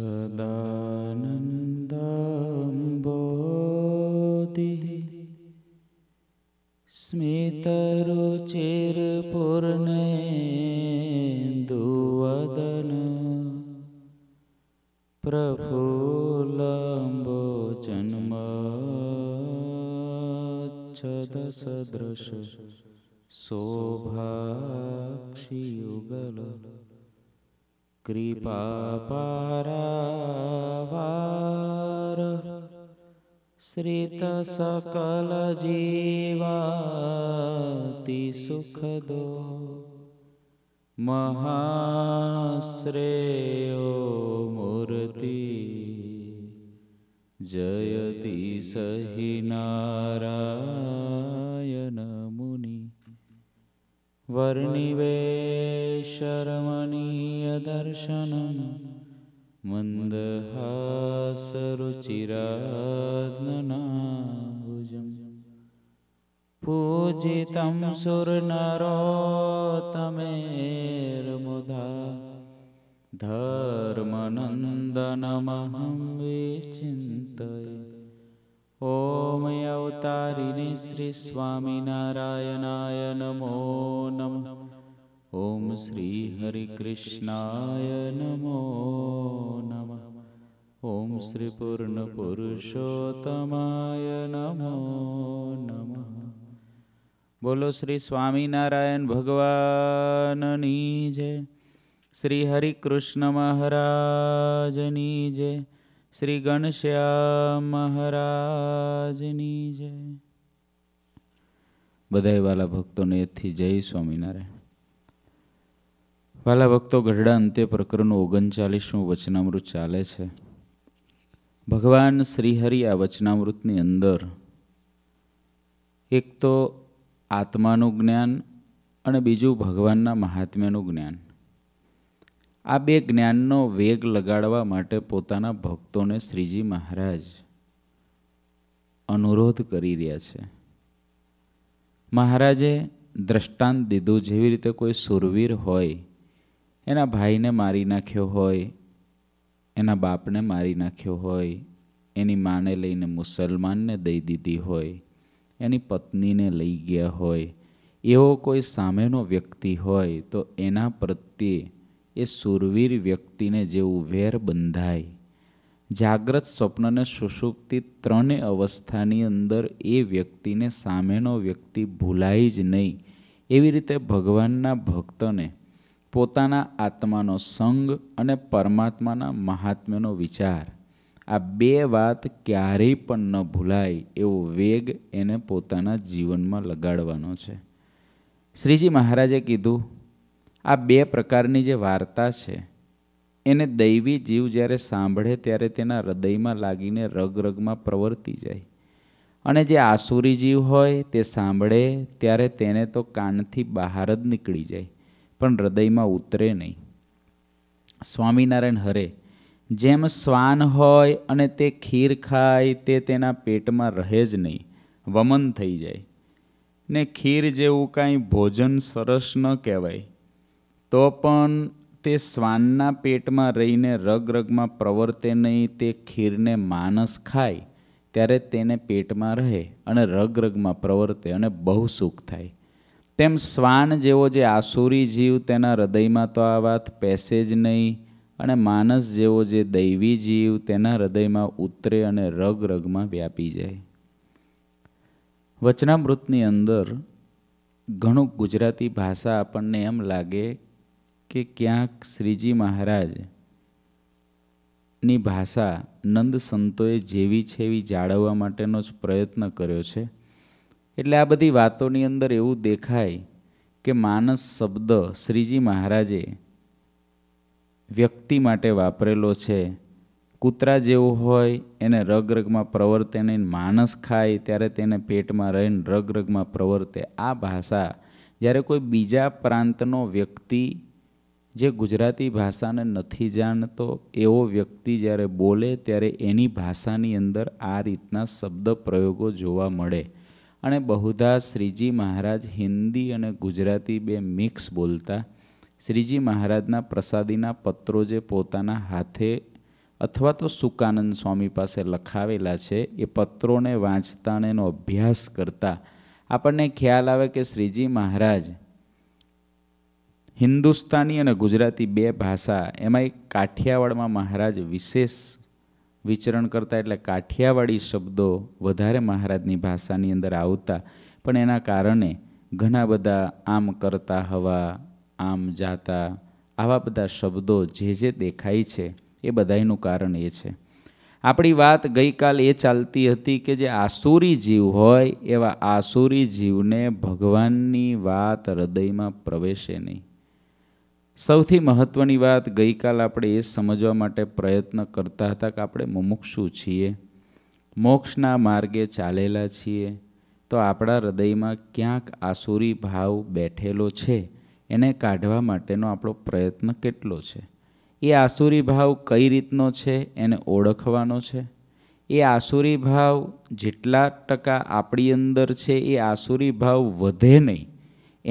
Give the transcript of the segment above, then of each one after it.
सदानन्दम्बो दि स्मितरुचिरपूर्णेन्दुवदन प्रफुलम्बो जन्मच्छदसदृश शोभा કૃપા પારાવાર શ્રીત સકલ જીવાતિ સુખદો મહાશ્રેયો મૂર્તિ જયતિ સહી નારા वर्निवेशीयदर्शनं मन्दहा पूजितं सुरनरोतमेर्मुदा धर्मनन्दनमहं विचिन्तय ॐ अवतारिणी श्री नमो नमः ॐ श्रीहरिकृष्णाय कृष्णाय नमो नमः ॐ श्रीपूर्णपुरुषोत्तमाय नमो नमः बोलो श्री स्वामिनारायणभगवान् जय श्रीहरिकृष्णमहाराजनी जय શ્રી ગણશ્યામ મહારાજની જય બધાય વાલા ભક્તોને એથી જય સ્વામિનારાયણ વાલા ભક્તો ગઢડા અંતે પ્રકરણનું ઓગણચાલીસનું વચનામૃત ચાલે છે ભગવાન શ્રીહરિ આ વચનામૃતની અંદર એક તો આત્માનું જ્ઞાન અને બીજું ભગવાનના મહાત્મ્યનું જ્ઞાન આ બે જ્ઞાનનો વેગ લગાડવા માટે પોતાના ભક્તોને શ્રીજી મહારાજ અનુરોધ કરી રહ્યા છે મહારાજે દ્રષ્ટાંત દીધું જેવી રીતે કોઈ સુરવીર હોય એના ભાઈને મારી નાખ્યો હોય એના બાપને મારી નાખ્યો હોય એની માને લઈને મુસલમાનને દઈ દીધી હોય એની પત્નીને લઈ ગયા હોય એવો કોઈ સામેનો વ્યક્તિ હોય તો એના પ્રત્યે એ સુરવીર વ્યક્તિને જેવું વેર બંધાય જાગ્રત સ્વપ્નને સુષુપ્તિ ત્રણેય અવસ્થાની અંદર એ વ્યક્તિને સામેનો વ્યક્તિ ભૂલાય જ નહીં એવી રીતે ભગવાનના ભક્તને પોતાના આત્માનો સંગ અને પરમાત્માના મહાત્મ્યનો વિચાર આ બે વાત ક્યારેય પણ ન ભૂલાય એવો વેગ એને પોતાના જીવનમાં લગાડવાનો છે શ્રીજી મહારાજે કીધું આ બે પ્રકારની જે વાર્તા છે એને દૈવી જીવ જ્યારે સાંભળે ત્યારે તેના હૃદયમાં લાગીને રગરગમાં પ્રવર્તી જાય અને જે આસુરી જીવ હોય તે સાંભળે ત્યારે તેને તો કાનથી બહાર જ નીકળી જાય પણ હૃદયમાં ઉતરે નહીં સ્વામિનારાયણ હરે જેમ શ્વાન હોય અને તે ખીર ખાય તે તેના પેટમાં રહે જ નહીં વમન થઈ જાય ને ખીર જેવું કાંઈ ભોજન સરસ ન કહેવાય તો પણ તે શ્વાનના પેટમાં રહીને રગ રગમાં પ્રવર્તે નહીં તે ખીરને માનસ ખાય ત્યારે તેને પેટમાં રહે અને રગ રગમાં પ્રવર્તે અને બહુ સુખ થાય તેમ શ્વાન જેવો જે આસુરી જીવ તેના હૃદયમાં તો આ વાત પેસે જ નહીં અને માનસ જેવો જે દૈવી જીવ તેના હૃદયમાં ઉતરે અને રગ રગમાં વ્યાપી જાય વચનામૃતની અંદર ઘણું ગુજરાતી ભાષા આપણને એમ લાગે કે ક્યાંક શ્રીજી મહારાજની ભાષા નંદ સંતોએ જેવી છે એવી જાળવવા માટેનો જ પ્રયત્ન કર્યો છે એટલે આ બધી વાતોની અંદર એવું દેખાય કે માનસ શબ્દ શ્રીજી મહારાજે વ્યક્તિ માટે વાપરેલો છે કૂતરા જેવો હોય એને રગરગમાં પ્રવર્તે નહીં માણસ ખાય ત્યારે તેને પેટમાં રહીને રગરગમાં પ્રવર્તે આ ભાષા જ્યારે કોઈ બીજા પ્રાંતનો વ્યક્તિ જે ગુજરાતી ભાષાને નથી જાણતો એવો વ્યક્તિ જ્યારે બોલે ત્યારે એની ભાષાની અંદર આ રીતના શબ્દ પ્રયોગો જોવા મળે અને બહુધા શ્રીજી મહારાજ હિન્દી અને ગુજરાતી બે મિક્સ બોલતા શ્રીજી મહારાજના પ્રસાદીના પત્રો જે પોતાના હાથે અથવા તો સુકાનંદ સ્વામી પાસે લખાવેલા છે એ પત્રોને વાંચતા અને એનો અભ્યાસ કરતા આપણને ખ્યાલ આવે કે શ્રીજી મહારાજ હિન્દુસ્તાની અને ગુજરાતી બે ભાષા એમાં એક કાઠિયાવાડમાં મહારાજ વિશેષ વિચરણ કરતા એટલે કાઠિયાવાડી શબ્દો વધારે મહારાજની ભાષાની અંદર આવતા પણ એના કારણે ઘણા બધા આમ કરતા હવા આમ જાતા આવા બધા શબ્દો જે જે દેખાય છે એ બધાનું કારણ એ છે આપણી વાત ગઈકાલ એ ચાલતી હતી કે જે આસુરી જીવ હોય એવા આસુરી જીવને ભગવાનની વાત હૃદયમાં પ્રવેશે નહીં સૌથી મહત્ત્વની વાત ગઈકાલ આપણે એ સમજવા માટે પ્રયત્ન કરતા હતા કે આપણે મુમુક્ષુ છીએ મોક્ષના માર્ગે ચાલેલા છીએ તો આપણા હૃદયમાં ક્યાંક આસુરી ભાવ બેઠેલો છે એને કાઢવા માટેનો આપણો પ્રયત્ન કેટલો છે એ આસુરી ભાવ કઈ રીતનો છે એને ઓળખવાનો છે એ આસુરી ભાવ જેટલા ટકા આપણી અંદર છે એ આસુરી ભાવ વધે નહીં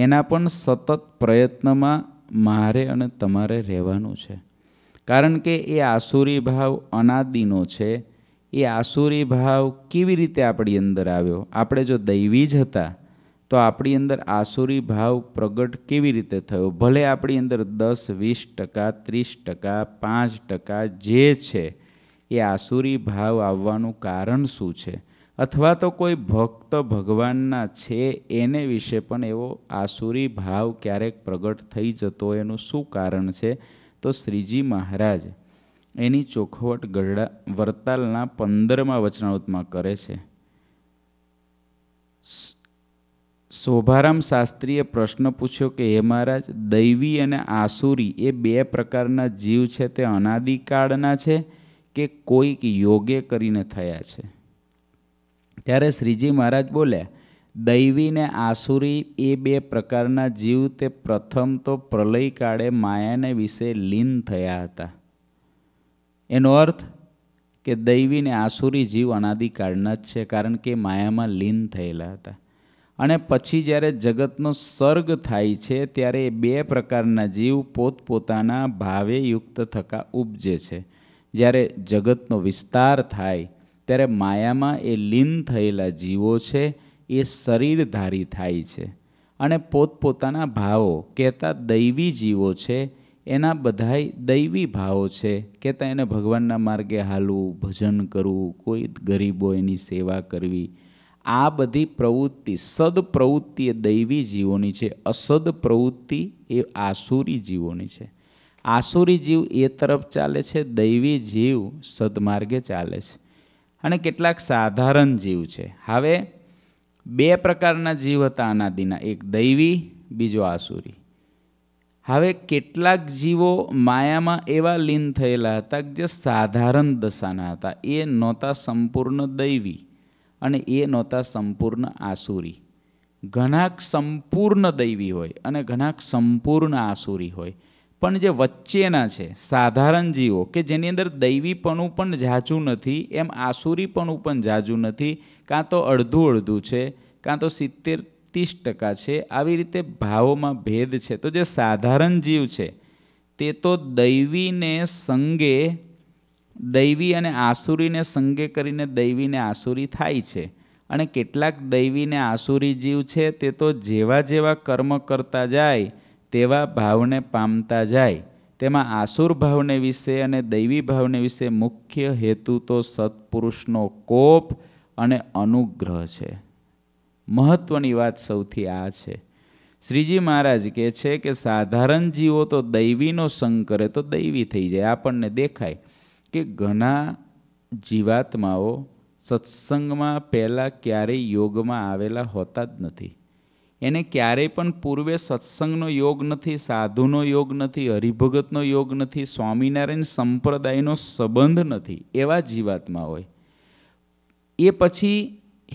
એના પણ સતત પ્રયત્નમાં મારે અને તમારે રહેવાનું છે કારણ કે એ આસુરી ભાવ અનાદિનો છે એ આસુરી ભાવ કેવી રીતે આપણી અંદર આવ્યો આપણે જો દૈવી જ હતા તો આપણી અંદર આસુરી ભાવ પ્રગટ કેવી રીતે થયો ભલે આપણી અંદર દસ વીસ ટકા ત્રીસ ટકા પાંચ ટકા જે છે એ આસુરી ભાવ આવવાનું કારણ શું છે અથવા તો કોઈ ભક્ત ભગવાનના છે એને વિશે પણ એવો આસુરી ભાવ ક્યારેક પ્રગટ થઈ જતો એનું શું કારણ છે તો શ્રીજી મહારાજ એની ચોખવટ ગરડા વરતાલના પંદરમાં વચનાવતમાં કરે છે શોભારામ શાસ્ત્રીએ પ્રશ્ન પૂછ્યો કે હે મહારાજ દૈવી અને આસુરી એ બે પ્રકારના જીવ છે તે અનાદિકાળના છે કે કોઈક યોગે કરીને થયા છે ત્યારે શ્રીજી મહારાજ બોલ્યા દૈવી ને આસુરી એ બે પ્રકારના જીવ તે પ્રથમ તો પ્રલય કાળે માયાને વિશે લીન થયા હતા એનો અર્થ કે દૈવી ને આસુરી જીવ અનાદિકાળના જ છે કારણ કે માયામાં લીન થયેલા હતા અને પછી જ્યારે જગતનો સર્ગ થાય છે ત્યારે એ બે પ્રકારના જીવ પોતપોતાના ભાવે યુક્ત થકા ઉપજે છે જ્યારે જગતનો વિસ્તાર થાય ત્યારે માયામાં એ લીન થયેલા જીવો છે એ શરીરધારી થાય છે અને પોતપોતાના ભાવો કહેતા દૈવી જીવો છે એના બધાય દૈવી ભાવો છે કહેતા એને ભગવાનના માર્ગે હાલવું ભજન કરવું કોઈ ગરીબો એની સેવા કરવી આ બધી પ્રવૃત્તિ સદ પ્રવૃત્તિ એ દૈવી જીવોની છે અસદ પ્રવૃત્તિ એ આસુરી જીવોની છે આસુરી જીવ એ તરફ ચાલે છે દૈવી જીવ સદમાર્ગે ચાલે છે અને કેટલાક સાધારણ જીવ છે હવે બે પ્રકારના જીવ હતા અનાદિના એક દૈવી બીજો આસુરી હવે કેટલાક જીવો માયામાં એવા લીન થયેલા હતા કે જે સાધારણ દશાના હતા એ નહોતા સંપૂર્ણ દૈવી અને એ નહોતા સંપૂર્ણ આસુરી ઘણાક સંપૂર્ણ દૈવી હોય અને ઘણાક સંપૂર્ણ આસુરી હોય પણ જે વચ્ચેના છે સાધારણ જીવો કે જેની અંદર દૈવીપણું પણ ઝાઝું નથી એમ આસુરીપણું પણ ઝાઝું નથી કાં તો અડધું અડધું છે કાં તો સિત્તેર ત્રીસ ટકા છે આવી રીતે ભાવોમાં ભેદ છે તો જે સાધારણ જીવ છે તે તો દૈવીને સંગે દૈવી અને આસુરીને સંગે કરીને દૈવીને આસુરી થાય છે અને કેટલાક દૈવીને આસુરી જીવ છે તે તો જેવા જેવા કર્મ કરતા જાય તેવા ભાવને પામતા જાય તેમાં આસુર ભાવને વિશે અને દૈવી ભાવને વિશે મુખ્ય હેતુ તો સત્પુરુષનો કોપ અને અનુગ્રહ છે મહત્ત્વની વાત સૌથી આ છે શ્રીજી મહારાજ કહે છે કે સાધારણ જીવો તો દૈવીનો સંગ કરે તો દૈવી થઈ જાય આપણને દેખાય કે ઘણા જીવાત્માઓ સત્સંગમાં પહેલાં ક્યારેય યોગમાં આવેલા હોતા જ નથી એને ક્યારેય પણ પૂર્વે સત્સંગનો યોગ નથી સાધુનો યોગ નથી હરિભગતનો યોગ નથી સ્વામિનારાયણ સંપ્રદાયનો સંબંધ નથી એવા જીવાતમાં હોય એ પછી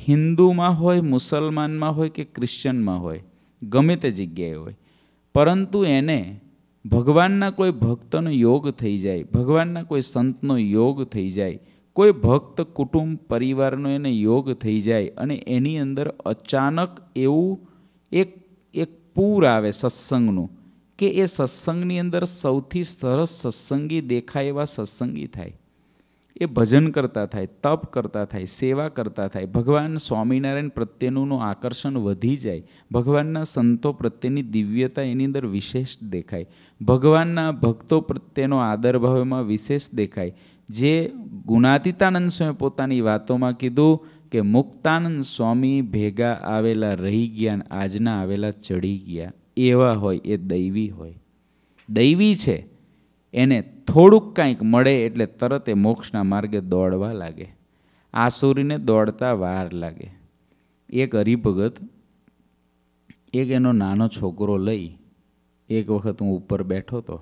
હિન્દુમાં હોય મુસલમાનમાં હોય કે ક્રિશ્ચનમાં હોય ગમે તે જગ્યાએ હોય પરંતુ એને ભગવાનના કોઈ ભક્તનો યોગ થઈ જાય ભગવાનના કોઈ સંતનો યોગ થઈ જાય કોઈ ભક્ત કુટુંબ પરિવારનો એને યોગ થઈ જાય અને એની અંદર અચાનક એવું એક એક પૂર આવે સત્સંગનું કે એ સત્સંગની અંદર સૌથી સરસ સત્સંગી દેખાય એવા સત્સંગી થાય એ ભજન કરતા થાય તપ કરતા થાય સેવા કરતા થાય ભગવાન સ્વામિનારાયણ પ્રત્યેનું આકર્ષણ વધી જાય ભગવાનના સંતો પ્રત્યેની દિવ્યતા એની અંદર વિશેષ દેખાય ભગવાનના ભક્તો પ્રત્યેનો આદર ભાવ વિશેષ દેખાય જે ગુણાતીતાનંદ સ્વામી પોતાની વાતોમાં કીધું કે મુક્તાનંદ સ્વામી ભેગા આવેલા રહી ગયા અને આજના આવેલા ચડી ગયા એવા હોય એ દૈવી હોય દૈવી છે એને થોડુંક કાંઈક મળે એટલે તરત એ મોક્ષના માર્ગે દોડવા લાગે આસુરીને દોડતા વાર લાગે એક હરિભગત એક એનો નાનો છોકરો લઈ એક વખત હું ઉપર બેઠો હતો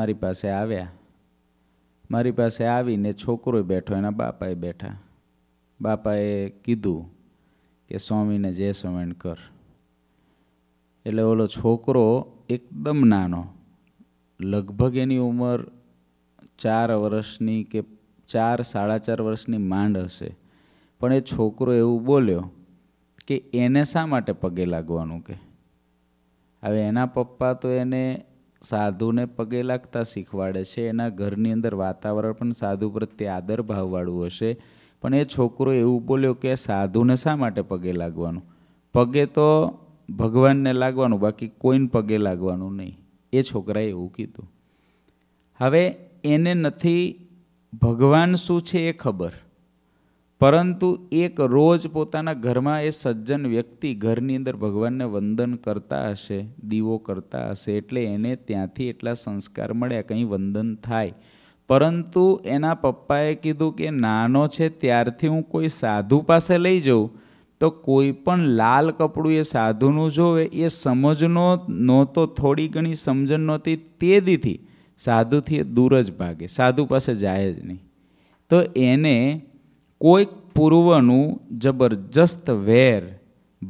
મારી પાસે આવ્યા મારી પાસે આવીને છોકરો બેઠો એના બાપાએ બેઠા બાપાએ કીધું કે સ્વામીને જે સ્વામીને કર એટલે ઓલો છોકરો એકદમ નાનો લગભગ એની ઉંમર ચાર વર્ષની કે ચાર સાડા ચાર વર્ષની માંડ હશે પણ એ છોકરો એવું બોલ્યો કે એને શા માટે પગે લાગવાનું કે હવે એના પપ્પા તો એને સાધુને પગે લાગતા શીખવાડે છે એના ઘરની અંદર વાતાવરણ પણ સાધુ પ્રત્યે આદર ભાવવાળું હશે પણ એ છોકરો એવું બોલ્યો કે સાધુને શા માટે પગે લાગવાનું પગે તો ભગવાનને લાગવાનું બાકી કોઈને પગે લાગવાનું નહીં એ છોકરાએ એવું કીધું હવે એને નથી ભગવાન શું છે એ ખબર પરંતુ એક રોજ પોતાના ઘરમાં એ સજ્જન વ્યક્તિ ઘરની અંદર ભગવાનને વંદન કરતા હશે દીવો કરતા હશે એટલે એને ત્યાંથી એટલા સંસ્કાર મળ્યા કંઈ વંદન થાય પરંતુ એના પપ્પાએ કીધું કે નાનો છે ત્યારથી હું કોઈ સાધુ પાસે લઈ જઉં તો કોઈ પણ લાલ કપડું એ સાધુનું જોવે એ સમજનો નહોતો થોડી ઘણી સમજણ નહોતી તે દીથી સાધુથી એ દૂર જ ભાગે સાધુ પાસે જાય જ નહીં તો એને કોઈક પૂર્વનું જબરજસ્ત વેર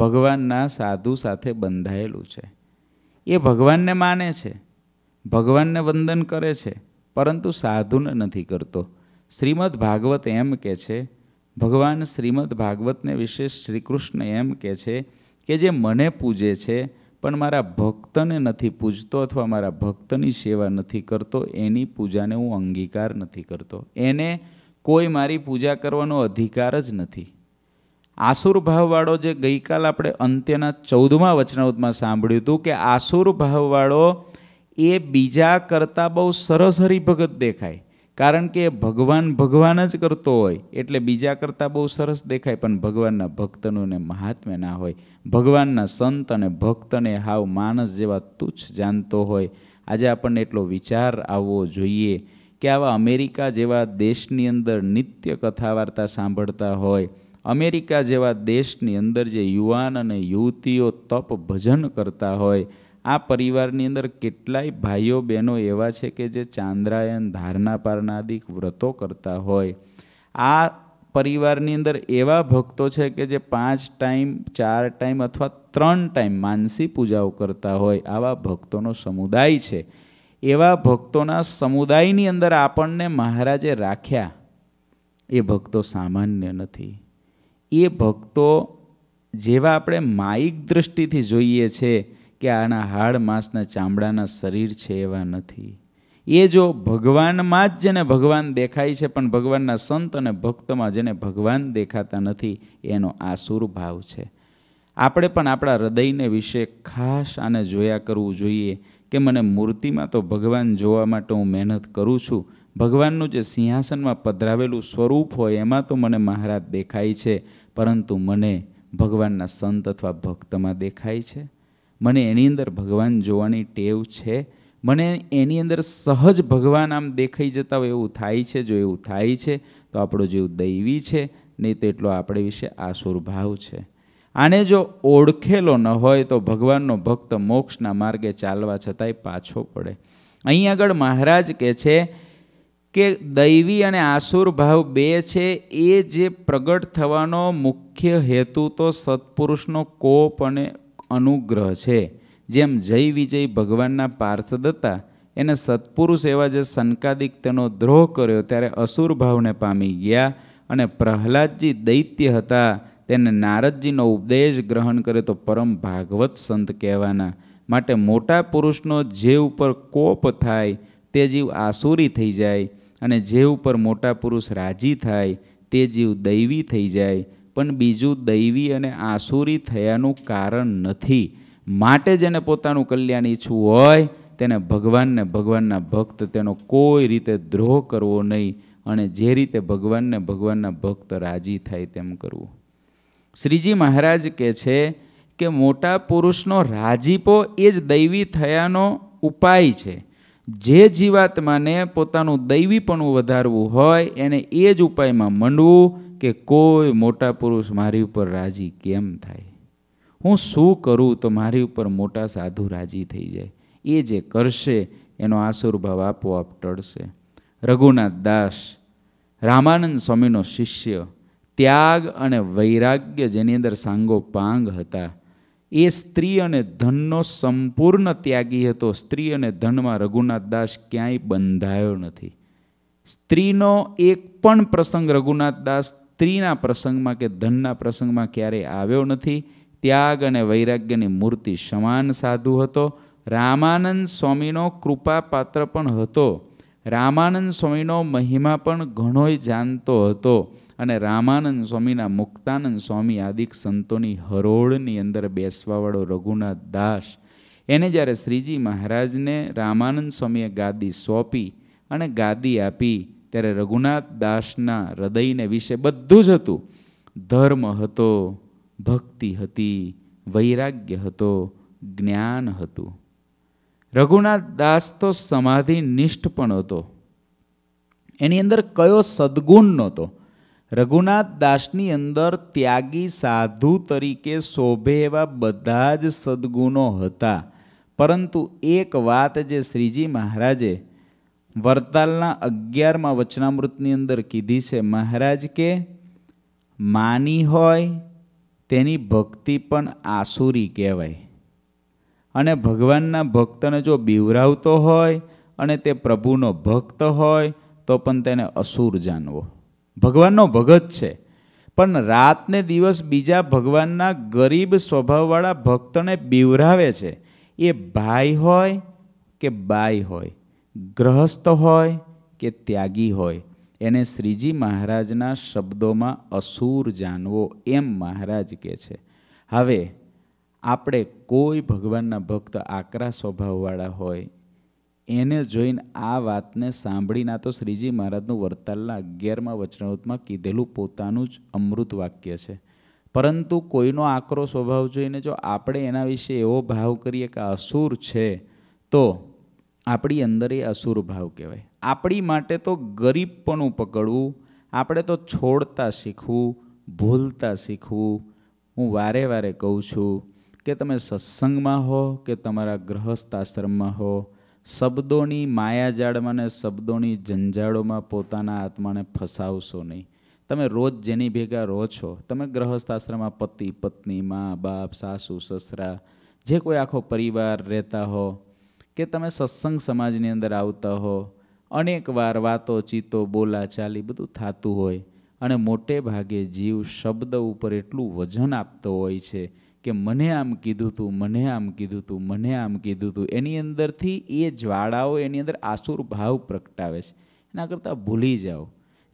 ભગવાનના સાધુ સાથે બંધાયેલું છે એ ભગવાનને માને છે ભગવાનને વંદન કરે છે પરંતુ સાધુન નથી કરતો શ્રીમદ્ ભાગવત એમ કહે છે ભગવાન શ્રીમદ ભાગવતને વિશે શ્રીકૃષ્ણ એમ કહે છે કે જે મને પૂજે છે પણ મારા ભક્તને નથી પૂજતો અથવા મારા ભક્તની સેવા નથી કરતો એની પૂજાને હું અંગીકાર નથી કરતો એને કોઈ મારી પૂજા કરવાનો અધિકાર જ નથી આસુર ભાવવાળો જે ગઈકાલ આપણે અંત્યના ચૌદમા વચનાવતમાં સાંભળ્યું હતું કે આસુર ભાવવાળો એ બીજા કરતાં બહુ સરસ હરિભગત દેખાય કારણ કે ભગવાન ભગવાન જ કરતો હોય એટલે બીજા કરતાં બહુ સરસ દેખાય પણ ભગવાનના ભક્તનું ને મહાત્મ્ય ના હોય ભગવાનના સંત અને ભક્તને હાવ માણસ જેવા તુચ્છ જાણતો હોય આજે આપણને એટલો વિચાર આવવો જોઈએ કે આવા અમેરિકા જેવા દેશની અંદર નિત્ય કથા વાર્તા સાંભળતા હોય અમેરિકા જેવા દેશની અંદર જે યુવાન અને યુવતીઓ તપ ભજન કરતા હોય આ પરિવારની અંદર કેટલાય ભાઈઓ બહેનો એવા છે કે જે ચાંદ્રાયન ધારણા પારણાદિક વ્રતો કરતા હોય આ પરિવારની અંદર એવા ભક્તો છે કે જે પાંચ ટાઈમ ચાર ટાઈમ અથવા ત્રણ ટાઈમ માનસી પૂજાઓ કરતા હોય આવા ભક્તોનો સમુદાય છે એવા ભક્તોના સમુદાયની અંદર આપણને મહારાજે રાખ્યા એ ભક્તો સામાન્ય નથી એ ભક્તો જેવા આપણે માયિક દૃષ્ટિથી જોઈએ છે કે આના હાડ માસના ચામડાના શરીર છે એવા નથી એ જો ભગવાનમાં જ જેને ભગવાન દેખાય છે પણ ભગવાનના સંત અને ભક્તમાં જેને ભગવાન દેખાતા નથી એનો આસુર ભાવ છે આપણે પણ આપણા હૃદયને વિશે ખાસ આને જોયા કરવું જોઈએ કે મને મૂર્તિમાં તો ભગવાન જોવા માટે હું મહેનત કરું છું ભગવાનનું જે સિંહાસનમાં પધરાવેલું સ્વરૂપ હોય એમાં તો મને મહારાજ દેખાય છે પરંતુ મને ભગવાનના સંત અથવા ભક્તમાં દેખાય છે મને એની અંદર ભગવાન જોવાની ટેવ છે મને એની અંદર સહજ ભગવાન આમ દેખાઈ જતા હોય એવું થાય છે જો એવું થાય છે તો આપણો જેવું દૈવી છે નહીં તો એટલો આપણે વિશે આસુરભાવ છે આને જો ઓળખેલો ન હોય તો ભગવાનનો ભક્ત મોક્ષના માર્ગે ચાલવા છતાંય પાછો પડે અહીં આગળ મહારાજ કહે છે કે દૈવી અને આસુર બે છે એ જે પ્રગટ થવાનો મુખ્ય હેતુ તો સત્પુરુષનો કોપ અને અનુગ્રહ છે જેમ જય વિજય ભગવાનના પાર્ષદ હતા એને સત્પુરુષ એવા જે સંકાદિક તેનો દ્રોહ કર્યો ત્યારે અસુર ભાવને પામી ગયા અને પ્રહલાદજી દૈત્ય હતા તેને નારદજીનો ઉપદેશ ગ્રહણ કર્યો તો પરમ ભાગવત સંત કહેવાના માટે મોટા પુરુષનો જે ઉપર કોપ થાય તે જીવ આસુરી થઈ જાય અને જે ઉપર મોટા પુરુષ રાજી થાય તે જીવ દૈવી થઈ જાય પણ બીજું દૈવી અને આસુરી થયાનું કારણ નથી માટે જેને પોતાનું કલ્યાણ ઈચ્છવું હોય તેને ભગવાનને ભગવાનના ભક્ત તેનો કોઈ રીતે દ્રોહ કરવો નહીં અને જે રીતે ભગવાનને ભગવાનના ભક્ત રાજી થાય તેમ કરવું શ્રીજી મહારાજ કહે છે કે મોટા પુરુષનો રાજીપો એ જ દૈવી થયાનો ઉપાય છે જે જીવાત્માને પોતાનું દૈવીપણું વધારવું હોય એને એ જ ઉપાયમાં મંડવું કે કોઈ મોટા પુરુષ મારી ઉપર રાજી કેમ થાય હું શું કરું તો મારી ઉપર મોટા સાધુ રાજી થઈ જાય એ જે કરશે એનો આસુરભાવ આપોઆપ ટળશે રઘુનાથ દાસ રામાનંદ સ્વામીનો શિષ્ય ત્યાગ અને વૈરાગ્ય જેની અંદર સાંગો પાંગ હતા એ સ્ત્રી અને ધનનો સંપૂર્ણ ત્યાગી હતો સ્ત્રી અને ધનમાં રઘુનાથ દાસ ક્યાંય બંધાયો નથી સ્ત્રીનો એક પણ પ્રસંગ રઘુનાથ દાસ સ્ત્રીના પ્રસંગમાં કે ધનના પ્રસંગમાં ક્યારેય આવ્યો નથી ત્યાગ અને વૈરાગ્યની મૂર્તિ સમાન સાધુ હતો રામાનંદ સ્વામીનો કૃપાપાત્ર પણ હતો રામાનંદ સ્વામીનો મહિમા પણ ઘણોય જાણતો હતો અને રામાનંદ સ્વામીના મુક્તાનંદ સ્વામી આદિક સંતોની હરોળની અંદર બેસવાવાળો રઘુનાથ દાસ એને જ્યારે શ્રીજી મહારાજને રામાનંદ સ્વામીએ ગાદી સોંપી અને ગાદી આપી ત્યારે રઘુનાથ દાસના હૃદયને વિશે બધું જ હતું ધર્મ હતો ભક્તિ હતી વૈરાગ્ય હતો જ્ઞાન હતું રઘુનાથ દાસ તો સમાધિ નિષ્ઠ પણ હતો એની અંદર કયો સદગુણ નહોતો રઘુનાથ દાસની અંદર ત્યાગી સાધુ તરીકે શોભે એવા બધા જ સદગુણો હતા પરંતુ એક વાત જે શ્રીજી મહારાજે વરતાલના અગિયારમાં વચનામૃતની અંદર કીધી છે મહારાજ કે માની હોય તેની ભક્તિ પણ આસુરી કહેવાય અને ભગવાનના ભક્તને જો બીવરાવતો હોય અને તે પ્રભુનો ભક્ત હોય તો પણ તેને અસુર જાણવો ભગવાનનો ભગત છે પણ રાતને દિવસ બીજા ભગવાનના ગરીબ સ્વભાવવાળા ભક્તને બિવરાવે છે એ ભાઈ હોય કે બાઈ હોય ગ્રહસ્થ હોય કે ત્યાગી હોય એને શ્રીજી મહારાજના શબ્દોમાં અસુર જાણવો એમ મહારાજ કહે છે હવે આપણે કોઈ ભગવાનના ભક્ત આકરા સ્વભાવવાળા હોય એને જોઈને આ વાતને સાંભળીને તો શ્રીજી મહારાજનું વર્તાલના અગિયારમાં વચનાવૃતમાં કીધેલું પોતાનું જ અમૃત વાક્ય છે પરંતુ કોઈનો આકરો સ્વભાવ જોઈને જો આપણે એના વિશે એવો ભાવ કરીએ કે અસુર છે તો આપણી અંદર એ અસુર ભાવ કહેવાય આપણી માટે તો ગરીબ પણ પકડવું આપણે તો છોડતા શીખવું ભૂલતા શીખવું હું વારે વારે કહું છું કે તમે સત્સંગમાં હો કે તમારા ગ્રહસ્થ આશ્રમમાં હો શબ્દોની માયાજાળમાં ને શબ્દોની જંજાળોમાં પોતાના આત્માને ફસાવશો નહીં તમે રોજ જેની ભેગા રહો છો તમે ગ્રહસ્થ આશ્રમમાં પતિ પત્ની મા બાપ સાસુ સસરા જે કોઈ આખો પરિવાર રહેતા હો કે તમે સત્સંગ સમાજની અંદર આવતા હો અનેક વાર વાતો ચીતો બોલા ચાલી બધું થતું હોય અને મોટે ભાગે જીવ શબ્દ ઉપર એટલું વજન આપતો હોય છે કે મને આમ કીધું તું મને આમ કીધું તું મને આમ કીધું તું એની અંદરથી એ જ્વાળાઓ એની અંદર આસુર ભાવ પ્રગટાવે છે એના કરતાં ભૂલી જાઓ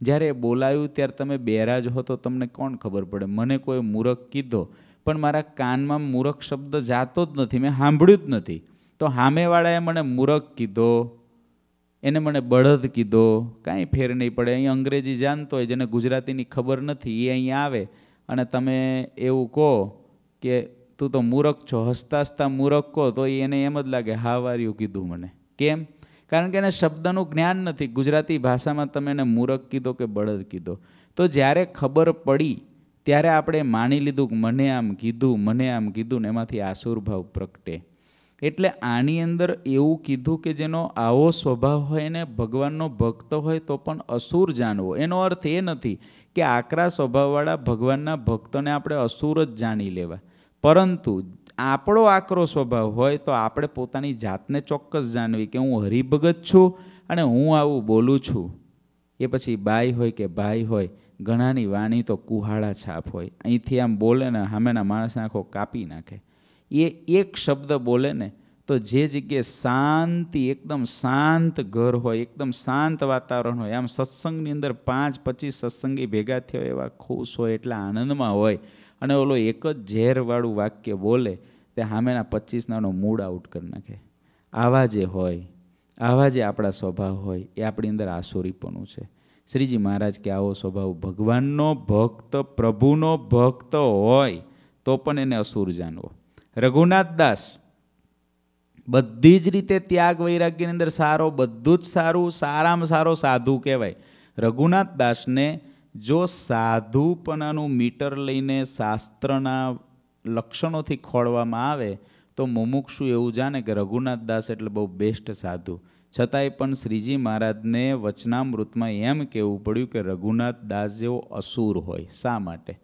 જ્યારે એ બોલાયું ત્યારે તમે બેરા જ હો તો તમને કોણ ખબર પડે મને કોઈ મૂરખ કીધો પણ મારા કાનમાં મૂરખ શબ્દ જાતો જ નથી મેં સાંભળ્યું જ નથી તો સામેવાળાએ મને મૂરખ કીધો એને મને બળદ કીધો કાંઈ ફેર નહીં પડે અહીં અંગ્રેજી જાણતો હોય જેને ગુજરાતીની ખબર નથી એ અહીં આવે અને તમે એવું કહો કે તું તો મૂરખ છો હસતા હસતા મૂરખ કહો તો એને એમ જ લાગે હા વાર્યું કીધું મને કેમ કારણ કે એને શબ્દનું જ્ઞાન નથી ગુજરાતી ભાષામાં તમે એને મૂરખ કીધો કે બળદ કીધો તો જ્યારે ખબર પડી ત્યારે આપણે માની લીધું કે મને આમ કીધું મને આમ કીધું ને એમાંથી આસુરભાવ પ્રગટે એટલે આની અંદર એવું કીધું કે જેનો આવો સ્વભાવ હોય ને ભગવાનનો ભક્ત હોય તો પણ અસુર જાણવો એનો અર્થ એ નથી કે આકરા સ્વભાવવાળા ભગવાનના ભક્તોને આપણે અસુર જ જાણી લેવા પરંતુ આપણો આકરો સ્વભાવ હોય તો આપણે પોતાની જાતને ચોક્કસ જાણવી કે હું હરિભગત છું અને હું આવું બોલું છું એ પછી બાઈ હોય કે ભાઈ હોય ઘણાની વાણી તો કુહાળા છાપ હોય અહીંથી આમ બોલે ને સામેના માણસ આંખો કાપી નાખે એ એક શબ્દ બોલે ને તો જે જગ્યાએ શાંતિ એકદમ શાંત ઘર હોય એકદમ શાંત વાતાવરણ હોય આમ સત્સંગની અંદર પાંચ પચીસ સત્સંગી ભેગા થયો એવા ખુશ હોય એટલા આનંદમાં હોય અને ઓલો એક જ ઝેરવાળું વાક્ય બોલે તે સામેના પચીસનાનો મૂડ આઉટ કરી નાખે આવા જે હોય આવા જે આપણા સ્વભાવ હોય એ આપણી અંદર આસુરીપણું છે શ્રીજી મહારાજ કે આવો સ્વભાવ ભગવાનનો ભક્ત પ્રભુનો ભક્ત હોય તો પણ એને અસુર જાણવો રઘુનાથ દાસ બધી જ રીતે ત્યાગ વૈરાગ્યની અંદર સારો બધું જ સારું સારામાં સારો સાધુ કહેવાય રઘુનાથ દાસને જો સાધુપણાનું મીટર લઈને શાસ્ત્રના લક્ષણોથી ખોળવામાં આવે તો મુમુક્ષુ એવું જાણે કે રઘુનાથ દાસ એટલે બહુ બેસ્ટ સાધુ છતાંય પણ શ્રીજી મહારાજને વચનામૃતમાં એમ કહેવું પડ્યું કે રઘુનાથ દાસ જેવો અસુર હોય શા માટે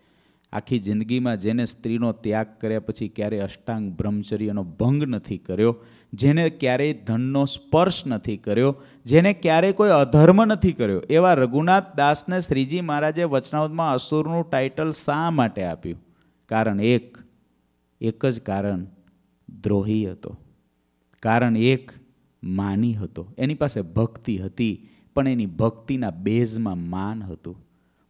આખી જિંદગીમાં જેને સ્ત્રીનો ત્યાગ કર્યા પછી ક્યારેય અષ્ટાંગ બ્રહ્મચર્યનો ભંગ નથી કર્યો જેને ક્યારેય ધનનો સ્પર્શ નથી કર્યો જેને ક્યારેય કોઈ અધર્મ નથી કર્યો એવા રઘુનાથ દાસને શ્રીજી મહારાજે વચનાવતમાં અસુરનું ટાઇટલ શા માટે આપ્યું કારણ એક એક જ કારણ દ્રોહી હતો કારણ એક માની હતો એની પાસે ભક્તિ હતી પણ એની ભક્તિના બેઝમાં માન હતું